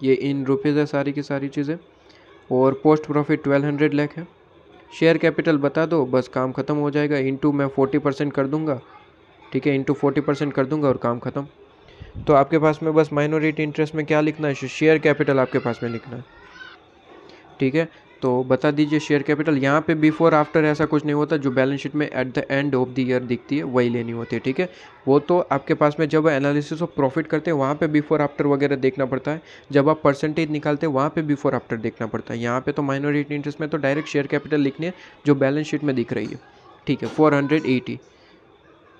ये इन रुपीज़ है सारी की सारी चीज़ें और post profit twelve hundred lakh है शेयर कैपिटल बता दो बस काम ख़त्म हो जाएगा इन टू मैं फोर्टी परसेंट कर दूंगा ठीक है इंटू फोर्टी परसेंट कर दूंगा और काम ख़त्म तो आपके पास में बस माइनॉरिटी इंटरेस्ट में क्या लिखना है शेयर कैपिटल आपके पास में लिखना है ठीक है तो बता दीजिए शेयर कैपिटल यहाँ पे बिफोर आफ्टर ऐसा कुछ नहीं होता जो बैलेंस शीट में at the end of the year दिखती है वही लेनी होती है ठीक है वो तो आपके पास में जब एनालिसिस ऑफ प्रॉफिट करते हैं वहाँ पे बिफोर आफ्टर वगैरह देखना पड़ता है जब आप परसेंटेज निकालते हैं वहाँ पे बिफोर आफ्टर देखना पड़ता है यहाँ पे तो माइनॉरिटी इंटरेस्ट में तो डायरेक्ट शेयर कैपिटल लिखनी है जो बैलेंस शीट में दिख रही है ठीक है four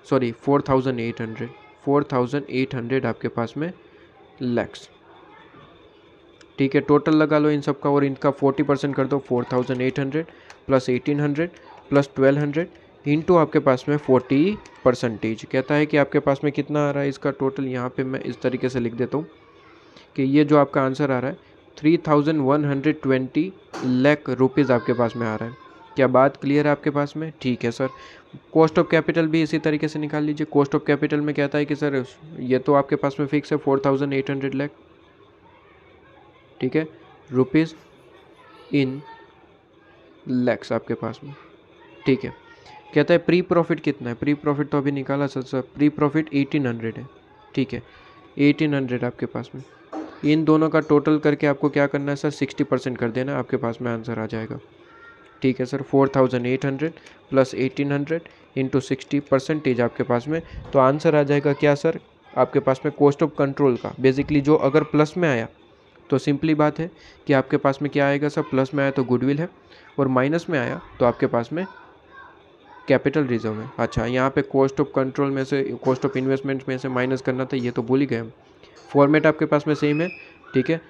sorry four thousand eight hundred four thousand eight hundred आपके पास में लैक्स ठीक है टोटल लगा लो इन सब का और इनका फोर्टी परसेंट कर दो four thousand eight hundred plus eighteen hundred plus twelve hundred into आपके पास में फोर्टी परसेंटेज कहता है कि आपके पास में कितना आ रहा है इसका टोटल यहाँ पे मैं इस तरीके से लिख देता हूँ कि ये जो आपका आंसर आ रहा है three thousand one hundred twenty lakh rupees आपके पास में आ रहा है क्या बात क्लियर है आपके पास में ठीक है सर कॉस्ट ऑफ कैपिटल भी इसी तरीके से निकाल लीजिए कॉस्ट ऑफ कैपिटल में कहता है कि सर ये तो आपके पास में फिक्स है four thousand eight hundred lakh ठीक है रुपीज़ इन लैक्स आपके पास में ठीक है कहता है प्री प्रॉफिट कितना है प्री प्रॉफिट तो अभी निकाला sir sir pre profit eighteen hundred है ठीक है एटीन हंड्रेड आपके पास में इन दोनों का टोटल करके आपको क्या करना है सर सिक्सटी परसेंट कर देना आपके पास में आंसर आ जाएगा ठीक है sir four thousand eight hundred plus eighteen hundred into sixty percentage आपके पास में तो आंसर आ जाएगा क्या सर आपके पास में कॉस्ट ऑफ कंट्रोल का बेसिकली जो अगर प्लस में आया तो सिंपली बात है कि आपके पास में क्या आएगा सर प्लस में आया तो गुडविल है और माइनस में आया तो आपके पास में कैपिटल रिजर्व है अच्छा यहाँ पे कॉस्ट ऑफ कंट्रोल में से कॉस्ट ऑफ इन्वेस्टमेंट में से माइनस करना था ये तो भूल ही गए हम फॉर्मेट आपके पास में सेम है ठीक है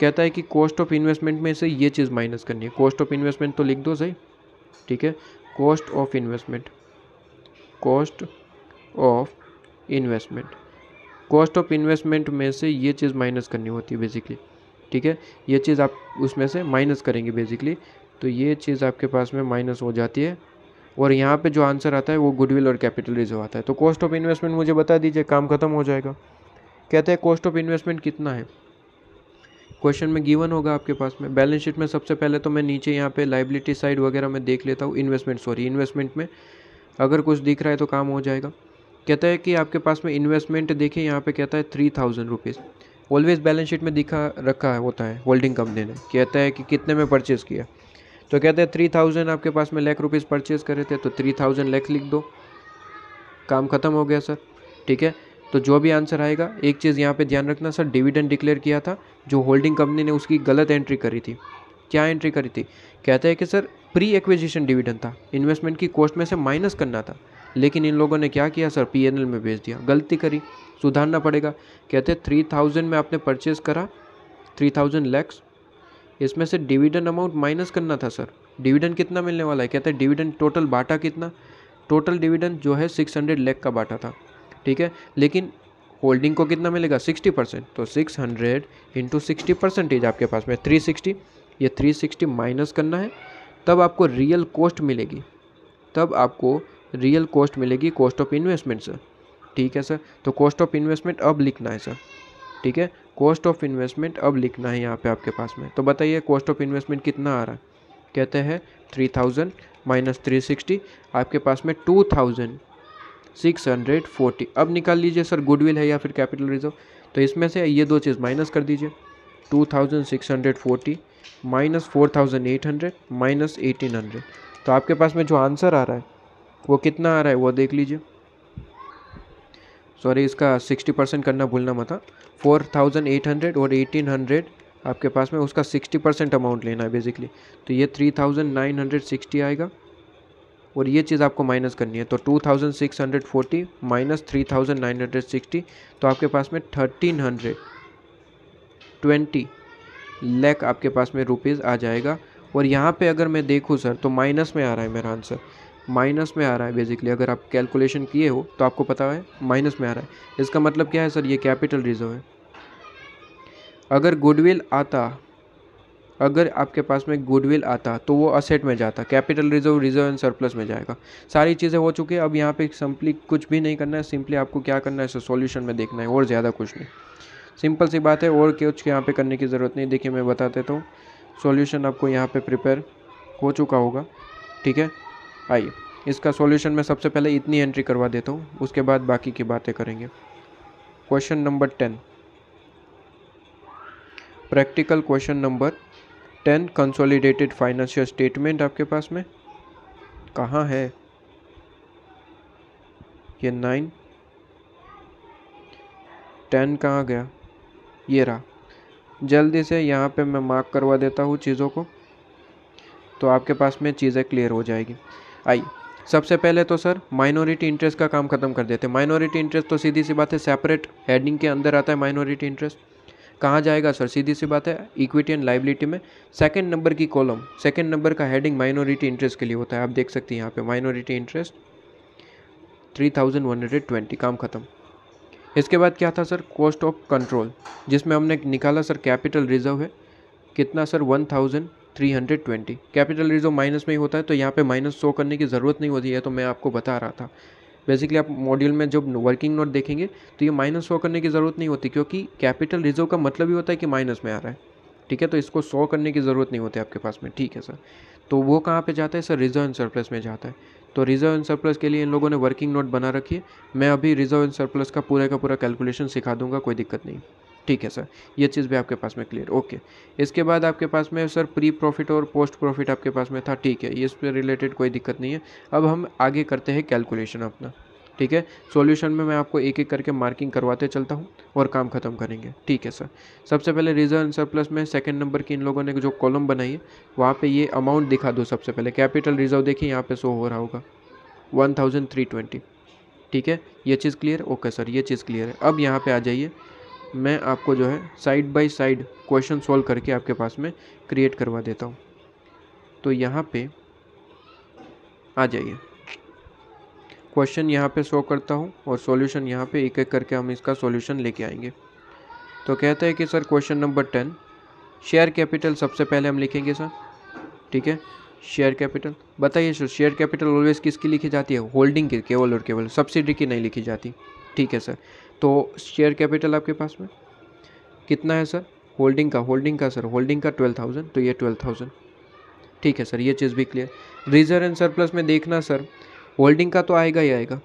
कहता है कि कॉस्ट ऑफ इन्वेस्टमेंट में से ये चीज़ माइनस करनी है कॉस्ट ऑफ इन्वेस्टमेंट तो लिख दो सही ठीक है cost of investment cost of investment cost of investment में से ये चीज़ माइनस करनी होती है बेसिकली ठीक है ये चीज़ आप उसमें से माइनस करेंगे बेसिकली तो ये चीज़ आपके पास में माइनस हो जाती है और यहाँ पे जो आंसर आता है वो गुडविल और कैपिटल रिजर्व आता है तो कॉस्ट ऑफ इन्वेस्टमेंट मुझे बता दीजिए काम खत्म हो जाएगा कहते हैं कॉस्ट ऑफ इन्वेस्टमेंट कितना है क्वेश्चन में गिवन होगा आपके पास में बैलेंस शीट में सबसे पहले तो मैं नीचे यहाँ पे लाइबिलिटी साइड वगैरह में देख लेता हूँ इन्वेस्टमेंट सॉरी इन्वेस्टमेंट में अगर कुछ दिख रहा है तो काम हो जाएगा कहता है कि आपके पास में इन्वेस्टमेंट देखिए यहाँ पे कहता है three thousand rupees always balance sheet में दिखा रखा है होता है होल्डिंग कंपनी ने कहता है कि कितने में परचेज़ किया तो कहते हैं थ्री थाउजेंड आपके पास में लाख रुपीज़ परचेज़ करे थे तो थ्री थाउजेंड लाख लिख दो काम ख़त्म हो गया सर ठीक है तो जो भी आंसर आएगा एक चीज़ यहाँ पे ध्यान रखना सर डिविडेंड डिक्लेयर किया था जो होल्डिंग कंपनी ने उसकी गलत एंट्री करी थी क्या एंट्री करी थी कहते हैं कि सर प्री एक्विजिशन डिविडेंड था इन्वेस्टमेंट की कॉस्ट में से माइनस करना था लेकिन इन लोगों ने क्या किया सर पी में भेज दिया गलती करी सुधारना पड़ेगा कहते थ्री थाउजेंड में आपने परचेज़ करा थ्री थाउजेंड लैक्स इसमें से डिविडेंड अमाउंट माइनस करना था सर डिविडेंड कितना मिलने वाला है कहते हैं डिविडेंड टोटल बाटा कितना टोटल डिविडेंड जो है सिक्स हंड्रेड लैख का बाटा था ठीक है लेकिन होल्डिंग को कितना मिलेगा सिक्सटी परसेंट तो six hundred into sixty percentage आपके पास में थ्री सिक्सटी ये थ्री सिक्सटी माइनस करना है तब आपको रियल कॉस्ट मिलेगी तब आपको रियल कॉस्ट मिलेगी कॉस्ट ऑफ इन्वेस्टमेंट सर ठीक है सर तो कॉस्ट ऑफ इन्वेस्टमेंट अब लिखना है सर ठीक है कॉस्ट ऑफ इन्वेस्टमेंट अब लिखना है यहाँ पे आपके पास में तो बताइए कॉस्ट ऑफ इन्वेस्टमेंट कितना आ रहा है कहते हैं three thousand minus three sixty आपके पास में two thousand six hundred forty अब निकाल लीजिए सर गुडविल है या फिर कैपिटल रिजर्व तो इसमें से ये दो चीज़ माइनस कर दीजिए two thousand six hundred forty minus four thousand eight hundred minus eighteen hundred तो आपके पास में जो आंसर आ रहा है वो कितना आ रहा है वो देख लीजिए सॉरी इसका सिक्सटी परसेंट करना भूलना मत हाँ। फोर थाउजेंड एट हंड्रेड और एटीन हंड्रेड आपके पास में उसका सिक्सटी परसेंट अमाउंट लेना है बेसिकली तो ये three thousand nine hundred sixty आएगा और ये चीज़ आपको माइनस करनी है तो 2640 माइनस 3960 तो आपके पास में 1320 लैख आपके पास में रुपीज़ आ जाएगा और यहाँ पे अगर मैं देखूँ सर तो माइनस में आ रहा है मेरा आंसर माइनस में आ रहा है बेसिकली अगर आप कैलकुलेशन किए हो तो आपको पता है माइनस में आ रहा है इसका मतलब क्या है सर ये कैपिटल रिजर्व है अगर गुडविल आता अगर आपके पास में गुडविल आता तो वो असेट में जाता capital reserve reserve and surplus में जाएगा सारी चीज़ें हो चुकी है अब यहाँ पे सिंपली कुछ भी नहीं करना है सिंपली आपको क्या करना है सोल्यूशन में देखना है और ज़्यादा कुछ नहीं सिंपल सी बात है और कुछ यहाँ पे करने की ज़रूरत नहीं देखिए मैं बता देता हूँ सोल्यूशन आपको यहाँ पर प्रिपेयर हो चुका होगा ठीक है आइए इसका सोल्यूशन मैं सबसे पहले इतनी एंट्री करवा देता हूँ उसके बाद बाकी की बातें करेंगे question number ten practical question number ten consolidated financial statement आपके पास में कहाँ है ये नाइन टेन कहाँ गया ये रहा जल्दी से यहाँ पे मैं मार्क करवा देता हूँ चीज़ों को तो आपके पास में चीज़ें क्लियर हो जाएगी आई सबसे पहले तो सर माइनॉरिटी इंटरेस्ट का काम खत्म कर देते हैं माइनॉरिटी इंटरेस्ट तो सीधी सी बात है सेपरेट हेडिंग के अंदर आता है माइनॉरिटी इंटरेस्ट कहाँ जाएगा सर सीधी सी बात है इक्विटी एंड लाइबिलिटी में सेकेंड नंबर की कॉलम सेकेंड नंबर का हेडिंग माइनॉरिटी इंटरेस्ट के लिए होता है आप देख सकते हैं यहाँ पे minority interest three thousand one hundred twenty काम ख़त्म इसके बाद क्या था सर कॉस्ट ऑफ कंट्रोल जिसमें हमने निकाला सर कैपिटल रिजर्व है कितना sir one thousand three hundred twenty capital reserve minus में ही होता है तो यहाँ पे माइनस सौ करने की ज़रूरत नहीं होती है तो मैं आपको बता रहा था बेसिकली आप मॉड्यूल में जब वर्किंग नोट देखेंगे तो ये माइनस शो करने की ज़रूरत नहीं होती क्योंकि कैपिटल रिजर्व का मतलब ही होता है कि माइनस में आ रहा है ठीक है तो इसको शो करने की ज़रूरत नहीं होती आपके पास में ठीक है सर तो वो कहाँ पर जाता है सर रिजर्व एंड सरप्लस में जाता है तो रिजर्व एंड सरप्लस के लिए इन लोगों ने वर्किंग नोट बना रखी है मैं अभी रिजर्व एंड सरप्लस का पूरे का पूरा कैलकुलेशन सिखा दूंगा कोई दिक्कत नहीं ठीक है सर ये चीज़ भी आपके पास में क्लियर ओके इसके बाद आपके पास में सर प्री प्रॉफिट और पोस्ट प्रॉफिट आपके पास में था ठीक है इस पर रिलेटेड कोई दिक्कत नहीं है अब हम आगे करते हैं कैलकुलेशन अपना ठीक है सॉल्यूशन में मैं आपको एक एक करके मार्किंग करवाते चलता हूँ और काम खत्म करेंगे ठीक है सर सबसे पहले रिजर्व सरप्लस में सेकंड नंबर की इन लोगों ने जो कॉलम बनाई है वहाँ पे ये अमाउंट दिखा दो सबसे पहले कैपिटल रिजर्व देखिए यहाँ पे शो हो रहा होगा वन थाउजेंड थ्री ट्वेंटी ठीक है ये चीज़ क्लियर ओके सर ये चीज़ क्लियर है अब यहाँ पर आ जाइए मैं आपको जो है side by side question solve करके आपके पास में क्रिएट करवा देता हूँ तो यहाँ पे आ जाइए क्वेश्चन यहाँ पे शो करता हूँ और सॉल्यूशन यहाँ पे एक एक करके हम इसका सॉल्यूशन लेके आएंगे तो कहता है कि sir question number ten share capital सबसे पहले हम लिखेंगे सर ठीक है शेयर कैपिटल बताइए सर शेयर कैपिटल ऑलवेज किसकी लिखी जाती है होल्डिंग की केवल और केवल सब्सिडी की नहीं लिखी जाती ठीक है सर तो शेयर कैपिटल आपके पास में कितना है सर होल्डिंग का होल्डिंग का सर होल्डिंग का ट्वेल्व थाउजेंड तो ये ट्वेल्व थाउजेंड ठीक है सर ये चीज़ भी क्लियर रिजर्व एंड सरप्लस में देखना सर होल्डिंग का तो आएगा ही आएगा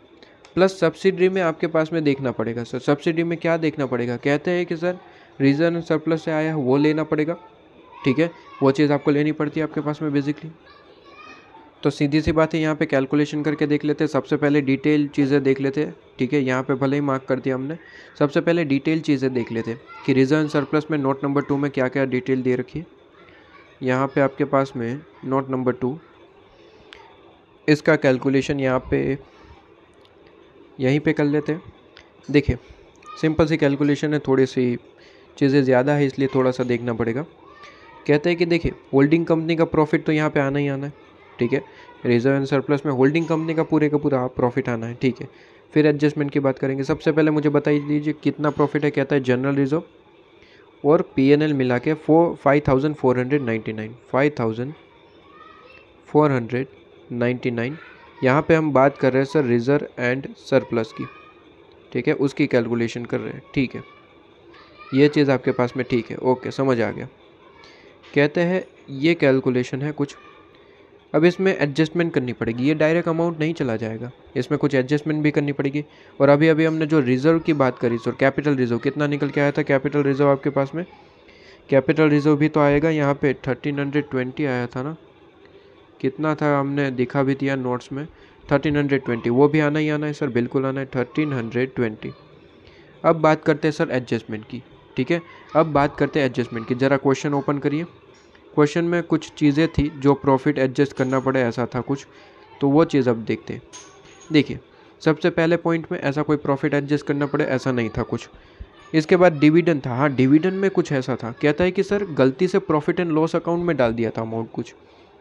प्लस सब्सिडी में आपके पास में देखना पड़ेगा सर सब्सिडी में क्या देखना पड़ेगा कहते हैं कि सर रिजर्व एंड सरप्लस से आया वो लेना पड़ेगा ठीक है वो चीज़ आपको लेनी पड़ती है आपके पास में बेसिकली तो सीधी सी बात है यहाँ पे कैलकुलेशन करके देख लेते हैं सबसे पहले डिटेल चीज़ें देख लेते हैं ठीक है यहाँ पे भले ही मार्क कर दिया हमने सबसे पहले डिटेल चीज़ें देख लेते हैं कि रिजर्व सरप्लस में नोट नंबर टू में क्या क्या डिटेल दे रखी है यहाँ पे आपके पास में नोट नंबर टू इसका कैलकुलेशन यहाँ पे यहीं पर कर लेते हैं देखिए सिंपल सी कैलकुलेशन है थोड़ी सी चीज़ें ज़्यादा है इसलिए थोड़ा सा देखना पड़ेगा कहते हैं कि देखिए होल्डिंग कंपनी का प्रॉफिट तो यहाँ पे आना ही आना है ठीक है रिजर्व एंड सरप्लस में होल्डिंग कंपनी का पूरे का पूरा प्रॉफिट आना है ठीक है फिर एडजस्टमेंट की बात करेंगे सबसे पहले मुझे बताइए दीजिए कितना प्रॉफिट है कहता है जनरल रिजर्व और पी एन एल मिला के four five thousand four hundred ninety nine five thousand four hundred ninety nine यहाँ पर हम बात कर रहे हैं सर रिजर्व एंड सरप्लस की ठीक है उसकी कैलकुलेशन कर रहे हैं ठीक है ये चीज़ आपके पास में ठीक है ओके समझ आ गया कहते हैं ये कैलकुलेशन है कुछ अब इसमें एडजस्टमेंट करनी पड़ेगी ये डायरेक्ट अमाउंट नहीं चला जाएगा इसमें कुछ एडजस्टमेंट भी करनी पड़ेगी और अभी अभी हमने जो रिज़र्व की बात करी सर कैपिटल रिज़र्व कितना निकल के आया था कैपिटल रिज़र्व आपके पास में कैपिटल रिज़र्व भी तो आएगा यहाँ पे थर्टीन हंड्रेड ट्वेंटी आया था ना कितना था हमने दिखा भी दिया नोट्स में थर्टीन हंड्रेड ट्वेंटी वो भी आना ही आना है सर बिल्कुल आना है थर्टीन हंड्रेड ट्वेंटी अब बात करते हैं सर एडजस्टमेंट की ठीक है अब बात करते हैं एडजस्टमेंट की ज़रा क्वेश्चन ओपन करिए क्वेश्चन में कुछ चीज़ें थी जो प्रॉफिट एडजस्ट करना पड़े ऐसा था कुछ तो वो चीज़ अब देखते देखिए सबसे पहले पॉइंट में ऐसा कोई प्रॉफिट एडजस्ट करना पड़े ऐसा नहीं था कुछ इसके बाद डिविडन था हाँ डिविडन में कुछ ऐसा था कहता है कि सर गलती से प्रॉफिट एंड लॉस अकाउंट में डाल दिया था अमाउंट कुछ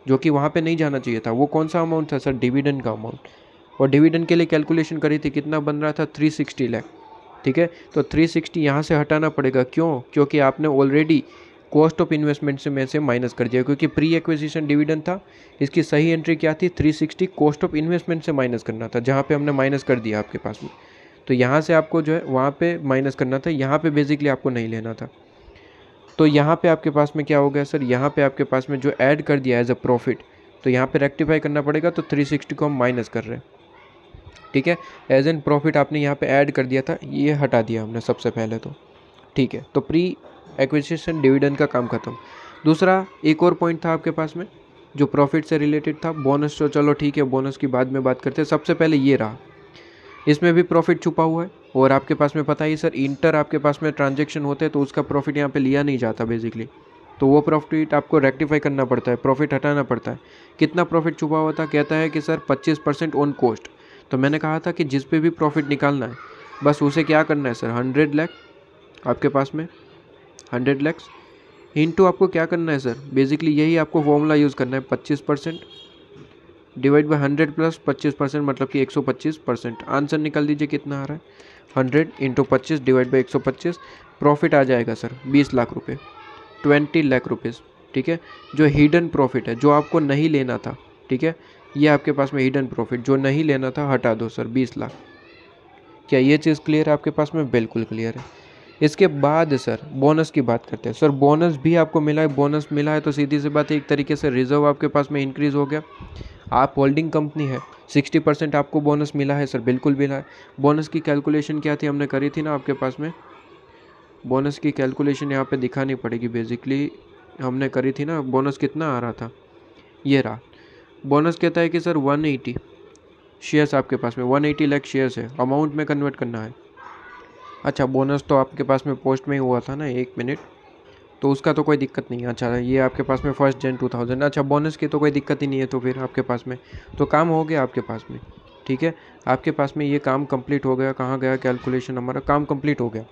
जो कि वहाँ पे नहीं जाना चाहिए था वो कौन सा अमाउंट था सर डिविडन का अमाउंट और डिविडन के लिए कैलकुलेशन करी थी कितना बन रहा था थ्री सिक्सटी लैख ठीक है तो थ्री सिक्सटी यहाँ से हटाना पड़ेगा क्यों क्योंकि आपने ऑलरेडी कॉस्ट ऑफ इन्वेस्टमेंट से में से माइनस कर दिया क्योंकि प्री एक्विजिशन डिविडेंड था इसकी सही एंट्री क्या थी 360 कॉस्ट ऑफ इन्वेस्टमेंट से माइनस करना था जहाँ पे हमने माइनस कर दिया आपके पास में तो यहाँ से आपको जो है वहाँ पे माइनस करना था यहाँ पे बेसिकली आपको नहीं लेना था तो यहाँ पे आपके पास में क्या हो गया सर यहाँ पे आपके पास में जो ऐड कर दिया एज अ प्रॉफिट तो यहाँ पे रेक्टिफाई करना पड़ेगा तो 360 को हम माइनस कर रहे हैं ठीक है एज एन प्रॉफिट आपने यहाँ पे ऐड कर दिया था ये हटा दिया हमने सबसे पहले तो ठीक है तो प्री एक्विजिशन डिविडेंड का काम खत्म दूसरा एक और पॉइंट था आपके पास में जो प्रॉफिट से रिलेटेड था बोनस तो चलो ठीक है बोनस की बाद में बात करते हैं सबसे पहले ये रहा इसमें भी प्रॉफिट छुपा हुआ है और आपके पास में पता ही सर इंटर आपके पास में ट्रांजेक्शन होते हैं तो उसका प्रॉफिट यहाँ पे लिया नहीं जाता बेसिकली तो वो प्रॉफिट आपको रेक्टिफाई करना पड़ता है प्रॉफिट हटाना पड़ता है कितना प्रॉफिट छुपा हुआ था कहता है कि सर 25 परसेंट ऑन कॉस्ट तो मैंने कहा था कि जिस पे भी प्रॉफिट निकालना है बस उसे क्या करना है सर हंड्रेड लैख आपके पास में हंड्रेड लैक्स इंटू आपको क्या करना है सर बेसिकली यही आपको फॉर्मूला यूज़ करना है पच्चीस percent divide by hundred plus पच्चीस परसेंट मतलब कि एक सौ पच्चीस परसेंट आंसर निकाल दीजिए कितना आ रहा है हंड्रेड इंटू पच्चीस डिवाइड बाई एक सौ पच्चीस प्रॉफिट आ जाएगा सर बीस लाख रुपये ट्वेंटी लाख रुपीज़ ठीक है जो हिडन प्रॉफिट है जो आपको नहीं लेना था ठीक है ये आपके पास में हिडन प्रॉफिट जो नहीं लेना था हटा दो सर बीस लाख क्या ये चीज़ क्लियर है आपके पास में बिल्कुल क्लियर है इसके बाद सर बोनस की बात करते हैं सर बोनस भी आपको मिला है बोनस मिला है तो सीधी सी बात है एक तरीके से रिजर्व आपके पास में इंक्रीज़ हो गया आप होल्डिंग कंपनी है सिक्सटी परसेंट आपको बोनस मिला है सर बिल्कुल मिला है बोनस की कैलकुलेशन क्या थी हमने करी थी ना आपके पास में बोनस की कैलकुलेशन यहाँ पे दिखानी पड़ेगी बेसिकली हमने करी थी ना बोनस कितना आ रहा था ये रहा बोनस कहता है कि सर 180 शेयर्स आपके पास में 180 लैख शेयर्स है अमाउंट में कन्वर्ट करना है अच्छा बोनस तो आपके पास में पोस्ट में ही हुआ था ना एक मिनट तो उसका तो कोई दिक्कत नहीं है अच्छा ये आपके पास में फर्स्ट जेन टू थाउजेंड अच्छा बोनस की तो कोई दिक्कत ही नहीं है तो फिर आपके पास में तो काम हो गया आपके पास में ठीक है आपके पास में ये काम कंप्लीट हो गया कहाँ गया कैलकुलेशन हमारा काम कंप्लीट हो गया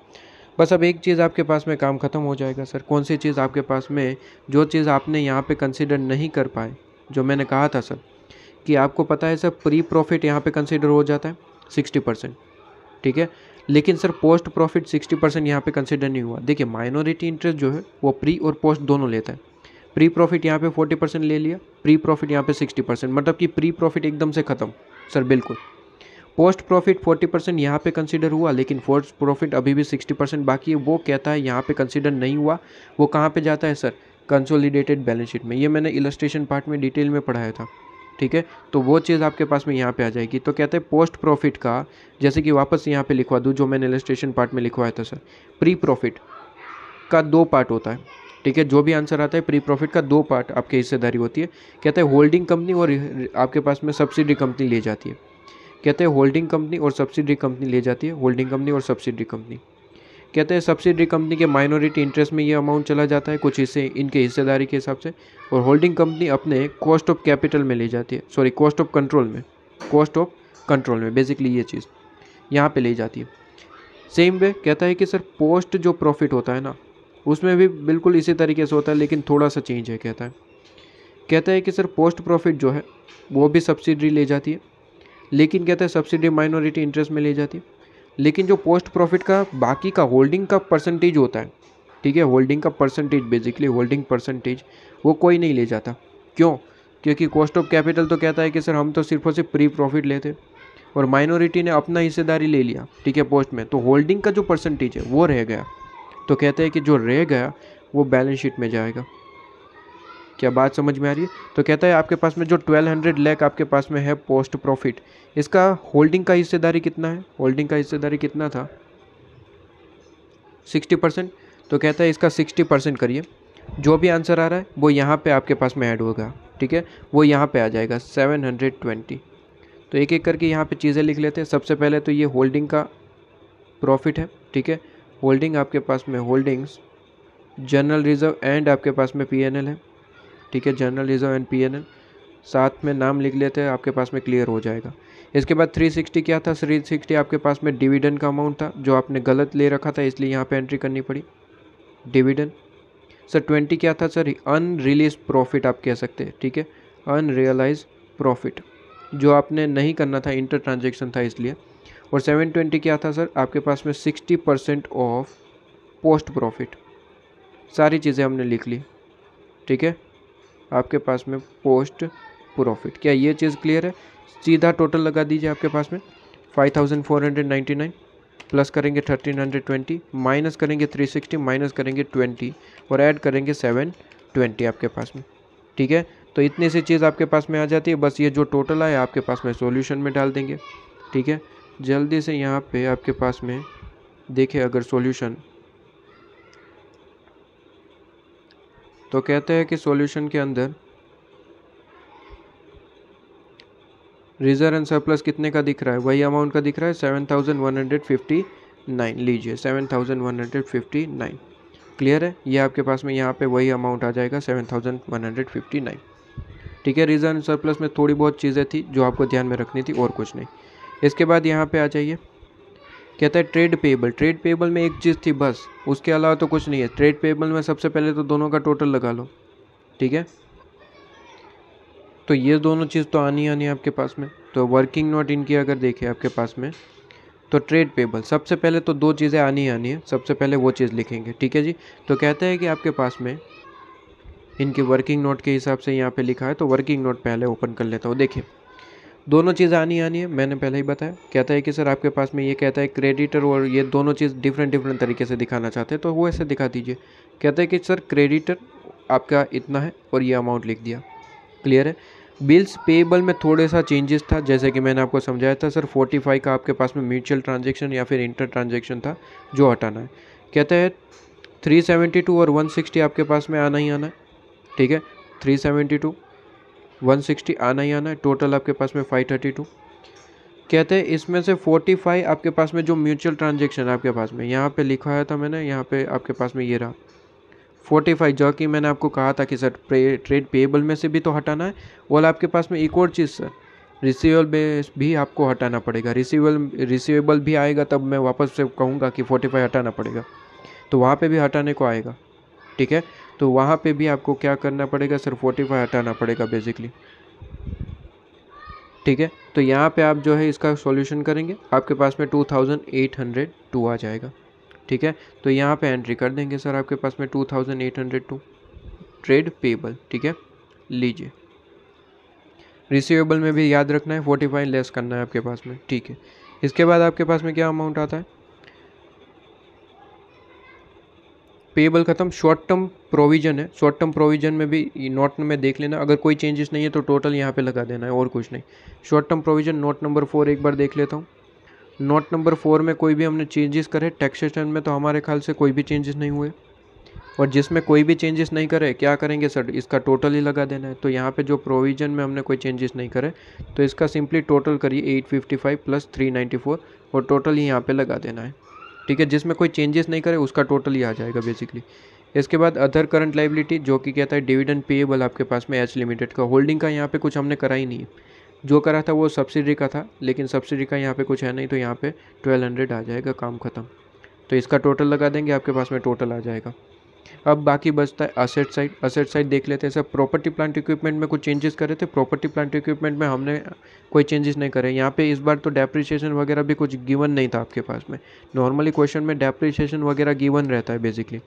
बस अब एक चीज़ आपके पास में काम ख़त्म हो जाएगा सर कौन सी चीज़ आपके पास में जो चीज़ आपने यहाँ पर कंसिडर नहीं कर पाए जो मैंने कहा था सर कि आपको पता है सर प्री प्रॉफिट यहाँ पर कंसिडर हो जाता है सिक्सटी परसेंट ठीक है लेकिन sir post profit sixty percent यहाँ पर कंसिडर नहीं हुआ देखिए माइनॉरिटी इंटरेस्ट जो है वो प्री और पोस्ट दोनों लेता है प्री प्रॉफिट यहाँ पे 40 परसेंट ले लिया प्री प्रॉफिट यहाँ पे 60 परसेंट मतलब कि प्री प्रॉफिट एकदम से ख़त्म सर बिल्कुल पोस्ट प्रॉफिट 40 परसेंट यहाँ पर कंसिडर हुआ लेकिन फोर्स प्रॉफिट अभी भी 60 परसेंट बाकी है वो कहता है यहाँ पर कंसिडर नहीं हुआ वो कहाँ पर जाता है सर कंसोलिडेटेड बैलेंस शीट में ये मैंने इलस्ट्रेशन पार्ट में डिटेल में पढ़ाया था ठीक है तो वो चीज़ आपके पास में यहाँ पे आ जाएगी तो कहते हैं पोस्ट प्रॉफिट का जैसे कि वापस यहाँ पे लिखवा दूँ जो मैंने रजिस्ट्रेशन पार्ट में लिखवाया था सर प्री प्रॉफिट का दो पार्ट होता है ठीक है जो भी आंसर आता है प्री प्रॉफिट का दो पार्ट आपके हिस्सेदारी होती है कहते हैं होल्डिंग कंपनी और आपके पास में सब्सिडी कंपनी ले जाती है कहते हैं होल्डिंग कंपनी और सब्सिडी कंपनी ले जाती है होल्डिंग कंपनी और सब्सिडी कंपनी कहते हैं सब्सिडी कंपनी के माइनॉरिटी इंटरेस्ट में ये अमाउंट चला जाता है कुछ हिस्से इनके हिस्सेदारी के हिसाब से और होल्डिंग कंपनी अपने कॉस्ट ऑफ कैपिटल में ले जाती है सॉरी कॉस्ट ऑफ कंट्रोल में कॉस्ट ऑफ कंट्रोल में बेसिकली ये चीज़ यहाँ पर ले जाती है सेम वे कहता है कि सर पोस्ट जो प्रॉफिट होता है ना उसमें भी बिल्कुल इसी तरीके से होता है लेकिन थोड़ा सा चेंज है कहता है कहता है कि सर पोस्ट प्रॉफिट जो है वो भी सब्सिडी ले जाती है लेकिन कहता है सब्सिडी माइनॉरिटी इंटरेस्ट में ले जाती है लेकिन जो पोस्ट प्रॉफिट का बाकी का होल्डिंग का परसेंटेज होता है ठीक है होल्डिंग का परसेंटेज बेसिकली होल्डिंग परसेंटेज वो कोई नहीं ले जाता क्यों क्योंकि कॉस्ट ऑफ कैपिटल तो कहता है कि सर हम तो सिर्फ और सिर्फ प्री प्रॉफिट लेते और माइनॉरिटी ने अपना हिस्सेदारी ले लिया ठीक है पोस्ट में तो होल्डिंग का जो परसेंटेज है वो रह गया तो कहते हैं कि जो रह गया वो बैलेंस शीट में जाएगा क्या बात समझ में आ रही है तो कहता है आपके पास में जो 1200 लैक आपके पास में है पोस्ट प्रॉफिट इसका होल्डिंग का हिस्सेदारी कितना है होल्डिंग का हिस्सेदारी कितना था 60 परसेंट तो कहता है इसका 60 परसेंट करिए जो भी आंसर आ रहा है वो यहाँ पे आपके पास में ऐड होगा ठीक है वो यहाँ पे आ जाएगा 720 तो एक एक करके यहाँ पे चीज़ें लिख लेते हैं सबसे पहले तो ये होल्डिंग का प्रॉफिट है ठीक है होल्डिंग आपके पास में होल्डिंग्स जनरल रिजर्व एंड आपके पास में पी है ठीक है जर्नलिज्म एंड पी साथ में नाम लिख लेते हैं आपके पास में क्लियर हो जाएगा इसके बाद 360 क्या था 360 आपके पास में डिविडेंड का अमाउंट था जो आपने गलत ले रखा था इसलिए यहाँ पे एंट्री करनी पड़ी डिविडेंड सर 20 क्या था सर अनरिलीज प्रॉफिट आप कह सकते हैं ठीक है अनरियलाइज प्रॉफिट जो आपने नहीं करना था इंटर ट्रांजेक्शन था इसलिए और सेवन क्या था सर आपके पास में sixty percent of post profit सारी चीज़ें हमने लिख ली ठीक है आपके पास में पोस्ट प्रॉफिट क्या ये चीज़ क्लियर है सीधा टोटल लगा दीजिए आपके पास में five thousand four hundred ninety nine plus करेंगे थर्टीन हंड्रेड ट्वेंटी माइनस करेंगे थ्री सिक्सटी माइनस करेंगे ट्वेंटी और ऐड करेंगे सेवन ट्वेंटी आपके पास में ठीक है तो इतनी सी चीज़ आपके पास में आ जाती है बस ये जो टोटल आए आपके पास में सोल्यूशन में डाल देंगे ठीक है जल्दी से यहाँ पर आपके पास में देखें अगर सोल्यूशन तो कहते हैं कि सॉल्यूशन के अंदर रिजर्व एंड सरप्लस कितने का दिख रहा है वही अमाउंट का दिख रहा है seven thousand one hundred fifty nine लीजिए seven thousand one hundred fifty nine clear है ये आपके पास में यहाँ पे वही अमाउंट आ जाएगा seven thousand one hundred fifty nine ठीक है रिजर्व एंड सरप्लस में थोड़ी बहुत चीज़ें थी जो आपको ध्यान में रखनी थी और कुछ नहीं इसके बाद यहाँ पे आ जाइए कहता है ट्रेड पेबल ट्रेड पेबल में एक चीज़ थी बस उसके अलावा तो कुछ नहीं है ट्रेड पेबल में सबसे पहले तो दोनों का टोटल लगा लो ठीक है तो ये दोनों चीज़ तो आनी आनी है आपके पास में तो वर्किंग नोट इनकी अगर देखे आपके पास में तो ट्रेड पेबल सबसे पहले तो दो चीज़ें आनी आनी है सबसे पहले वो चीज़ लिखेंगे ठीक है जी तो कहते हैं कि आपके पास में इनके वर्किंग नोट के हिसाब से यहाँ पे लिखा है तो वर्किंग नोट पहले ओपन कर लेता हूँ देखिए दोनों चीज़ आनी आनी है मैंने पहले ही बताया कहता है कि सर आपके पास में ये कहता है क्रेडिटर और ये दोनों चीज़ डिफरेंट डिफरेंट तरीके से दिखाना चाहते हैं तो वो ऐसे दिखा दीजिए कहता है कि सर क्रेडिटर आपका इतना है और ये अमाउंट लिख दिया क्लियर है बिल्स पेबल में थोड़े सा चेंजेस था जैसे कि मैंने आपको समझाया था सर फोर्टी का आपके पास में म्यूचुअल ट्रांजेक्शन या फिर इंटर ट्रांजेक्शन था जो हटाना है कहता है थ्री और वन आपके पास में आना ही आना है ठीक है थ्री 160 आना ही आना है टोटल आपके पास में 532 कहते हैं इसमें से 45 आपके पास में जो म्यूचुअल ट्रांजेक्शन है आपके पास में यहाँ पे लिखा हुआ था मैंने यहाँ पे आपके पास में ये रहा 45 जो कि मैंने आपको कहा था कि सर ट्रेड पेएबल में से भी तो हटाना है और आपके पास में एक और चीज़ सर रिसिवेबल बेस भी आपको हटाना पड़ेगा रिसिवेबल रिसिवेबल भी आएगा तब मैं वापस से कहूँगा कि फोर्टी हटाना पड़ेगा तो वहाँ पर भी हटाने को आएगा ठीक है तो वहाँ पे भी आपको क्या करना पड़ेगा सर फोर्टीफाई हटाना पड़ेगा बेसिकली ठीक है तो यहाँ पे आप जो है इसका सॉल्यूशन करेंगे आपके पास में two thousand eight hundred two आ जाएगा ठीक है तो यहाँ पे एंट्री कर देंगे सर आपके पास में two thousand eight hundred two trade payable ठीक है लीजिए रिसीवेबल में भी याद रखना है फोर्टी फाइव लेस करना है आपके पास में ठीक है इसके बाद आपके पास में क्या अमाउंट आता है पेबल ख़त्म शॉर्ट टर्म प्रोविजन है शॉर्ट टर्म प्रोविजन में भी नोट में देख लेना अगर कोई चेंजेस नहीं है तो टोटल यहाँ पे लगा देना है और कुछ नहीं short term provision note number four एक बार देख लेता हूँ नोट नंबर फोर में कोई भी हमने चेंजेस करे टैक्सेशन में तो हमारे ख्याल से कोई भी चेंजेस नहीं हुए और जिसमें कोई भी चेंजेस नहीं करे क्या करेंगे सर इसका टोटल ही लगा देना है तो यहाँ पे जो प्रोविजन में हमने कोई चेंजेस नहीं करे तो इसका सिंपली टोटल करिए 855 प्लस 394 और टोटल ही यहाँ पे लगा देना है ठीक है जिसमें कोई चेंजेस नहीं करे उसका टोटल ही आ जाएगा बेसिकली इसके बाद अदर करंट लाइबिलिटी जो कि कहता है डिविडेंड पेएबल आपके पास में एच लिमिटेड का होल्डिंग का यहाँ पे कुछ हमने करा ही नहीं है जो करा था वो सब्सिडी का था लेकिन सब्सिडी का यहाँ पे कुछ है नहीं तो यहाँ पे 1200 आ जाएगा काम ख़त्म तो इसका टोटल लगा देंगे आपके पास में टोटल आ जाएगा अब बाकी बचता है असेट साइड असेट साइड देख लेते हैं सर प्रॉपर्टी प्लांट इक्विपमेंट में कुछ चेंजेस करे थे प्रॉपर्टी प्लांट इक्विपमेंट में हमने कोई चेंजेस नहीं करे यहाँ पे इस बार तो डेप्रिसिएशन वगैरह भी कुछ गिवन नहीं था आपके पास में नॉर्मली क्वेश्चन में डेप्रिसिएशन वगैरह गिवन रहता है बेसिकली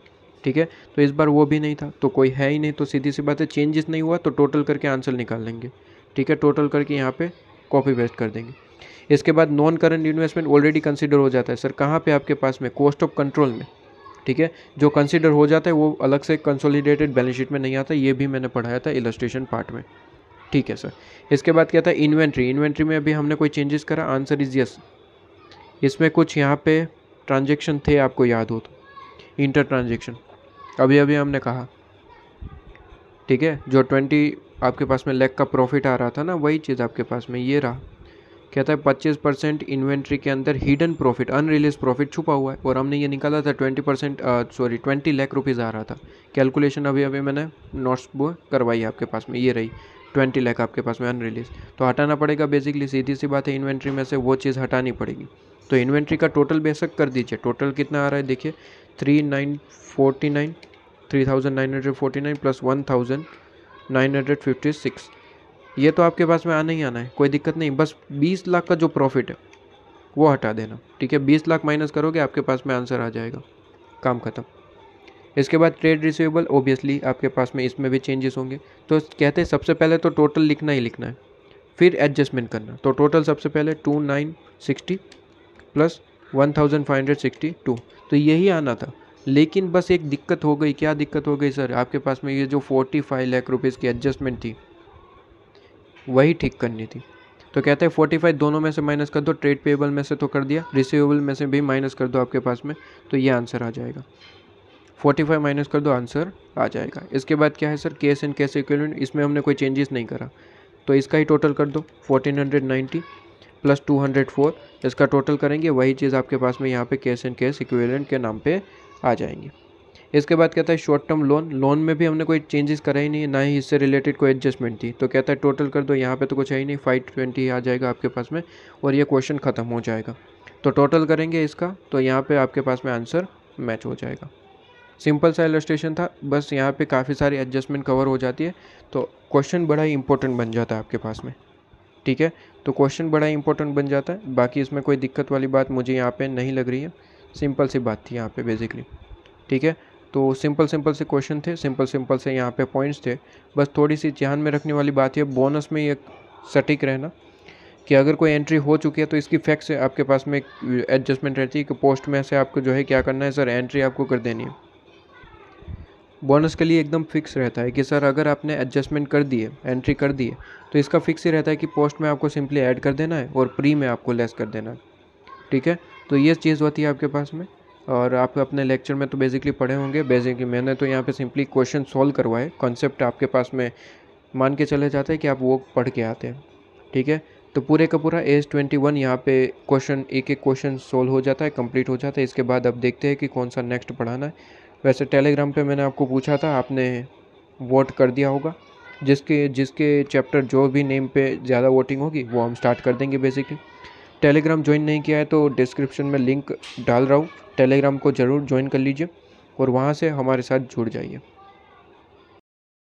ठीक है तो इस बार वो भी नहीं था तो कोई है ही नहीं तो सीधी सी बात है चेंजेस नहीं हुआ तो टोटल करके आंसर निकाल लेंगे ठीक है टोटल करके यहाँ पर कॉपी पेस्ट कर देंगे इसके बाद non current investment already consider हो जाता है सर कहाँ पर आपके पास में कॉस्ट ऑफ कंट्रोल में ठीक है जो कंसिडर हो जाता है वो अलग से कंसोलिडेटेड बैलेंस शीट में नहीं आता ये भी मैंने पढ़ाया था इलस्ट्रेशन पार्ट में ठीक है सर इसके बाद क्या था इन्वेंट्री इन्वेंट्री में अभी हमने कोई चेंजेस करा आंसर इज़ यस इसमें कुछ यहाँ पे ट्रांजेक्शन थे आपको याद हो तो इंटर ट्रांजेक्शन अभी अभी हमने कहा ठीक है जो ट्वेंटी आपके पास में लेक का प्रॉफिट आ रहा था ना वही चीज़ आपके पास में ये रहा कहता है पच्चीस परसेंट इन्वेंट्री के अंदर हिडन प्रॉफिट अनरिलीज प्रॉफिट छुपा हुआ है और हमने ये निकाला था twenty percent sorry twenty lakh rupees आ रहा था कैलकुलेशन अभी अभी मैंने नोट्स वो करवाई आपके पास में ये रही ट्वेंटी लाख आपके पास में अनरिलीज तो हटाना पड़ेगा बेसिकली सीधी सी बात है इन्वेंट्री में से वो चीज़ हटानी पड़ेगी तो इन्वेंट्री का टोटल बेसक कर दीजिए टोटल कितना आ रहा है देखिए three nine forty nine three thousand nine hundred forty nine plus one thousand nine hundred fifty six ये तो आपके पास में आना ही आना है कोई दिक्कत नहीं बस बीस लाख का जो प्रॉफिट है वो हटा देना ठीक है बीस लाख माइनस करोगे आपके पास में आंसर आ जाएगा काम ख़त्म इसके बाद ट्रेड रिसिवेबल ओबियसली आपके पास में इसमें भी चेंजेस होंगे तो कहते हैं सबसे पहले तो टोटल लिखना ही लिखना है फिर एडजस्टमेंट करना तो टोटल सबसे पहले two nine sixty plus one thousand five hundred sixty two तो यही आना था लेकिन बस एक दिक्कत हो गई क्या दिक्कत हो गई सर आपके पास में ये जो फोर्टी फाइव लाख रुपीज़ की एडजस्टमेंट थी वही ठीक करनी थी तो कहते हैं फोर्टी फाइव दोनों में से माइनस कर दो ट्रेड पेबल में से तो कर दिया रिसिवेबल में से भी माइनस कर दो आपके पास में तो ये आंसर आ जाएगा फोर्टी फाइव माइनस कर दो आंसर आ जाएगा इसके बाद क्या है sir cash and cash equivalent इसमें हमने कोई चेंजेस नहीं करा तो इसका ही टोटल कर दो fourteen hundred ninety plus two hundred four इसका टोटल करेंगे वही चीज़ आपके पास में यहाँ पे केस एंड केस इक्विवेलेंट के नाम पर आ जाएंगे इसके बाद कहता है शॉर्ट टर्म लोन लोन में भी हमने कोई चेंजेस करा ही नहीं ना ही इससे रिलेटेड कोई एडजस्टमेंट थी तो कहता है टोटल कर दो यहाँ पे तो कुछ है ही नहीं फाइव ट्वेंटी आ जाएगा आपके पास में और ये क्वेश्चन ख़त्म हो जाएगा तो टोटल करेंगे इसका तो यहाँ पर आपके पास में आंसर मैच हो जाएगा सिंपल सा इलस्ट्रेशन था बस यहाँ पर काफ़ी सारी एडजस्टमेंट कवर हो जाती है तो क्वेश्चन बड़ा ही इंपॉर्टेंट बन जाता है आपके पास में ठीक है तो क्वेश्चन बड़ा ही इंपॉर्टेंट बन जाता है बाकी इसमें कोई दिक्कत वाली बात मुझे यहाँ पे नहीं लग रही है सिंपल सी बात थी यहाँ पे बेसिकली ठीक है तो सिंपल सिंपल से क्वेश्चन थे सिंपल सिंपल से यहाँ पे पॉइंट्स थे बस थोड़ी सी ध्यान में रखने वाली बात है बोनस में ये सटीक रहना कि अगर कोई एंट्री हो चुकी है तो इसकी फैक्स आपके पास में एक एडजस्टमेंट रहती है कि पोस्ट में से आपको जो है क्या करना है सर एंट्री आपको कर देनी है बोनस के लिए एकदम फिक्स रहता है कि सर अगर आपने एडजस्टमेंट कर दिए एंट्री कर दिए तो इसका फिक्स ही रहता है कि पोस्ट में आपको सिंपली ऐड कर देना है और प्री में आपको लेस कर देना है ठीक है तो ये चीज़ होती है आपके पास में और आप अपने लेक्चर में तो बेसिकली पढ़े होंगे बेसिकली मैंने तो यहाँ पे सिंपली क्वेश्चन सॉल्व करवाए कॉन्सेप्ट आपके पास में मान के चले जाते हैं कि आप वो पढ़ के आते हैं ठीक है तो पूरे का पूरा एज ट्वेंटी वन यहाँ पे क्वेश्चन एक एक क्वेश्चन सोल्व हो जाता है कंप्लीट हो जाता है इसके बाद अब देखते हैं कि कौन सा नेक्स्ट पढ़ाना है वैसे टेलीग्राम पे मैंने आपको पूछा था आपने वोट कर दिया होगा जिसके जिसके चैप्टर जो भी नेम पे ज़्यादा वोटिंग होगी वो हम स्टार्ट कर देंगे बेसिकली टेलीग्राम ज्वाइन नहीं किया है तो डिस्क्रिप्शन में लिंक डाल रहा हूँ टेलीग्राम को ज़रूर ज्वाइन कर लीजिए और वहाँ से हमारे साथ जुड़ जाइए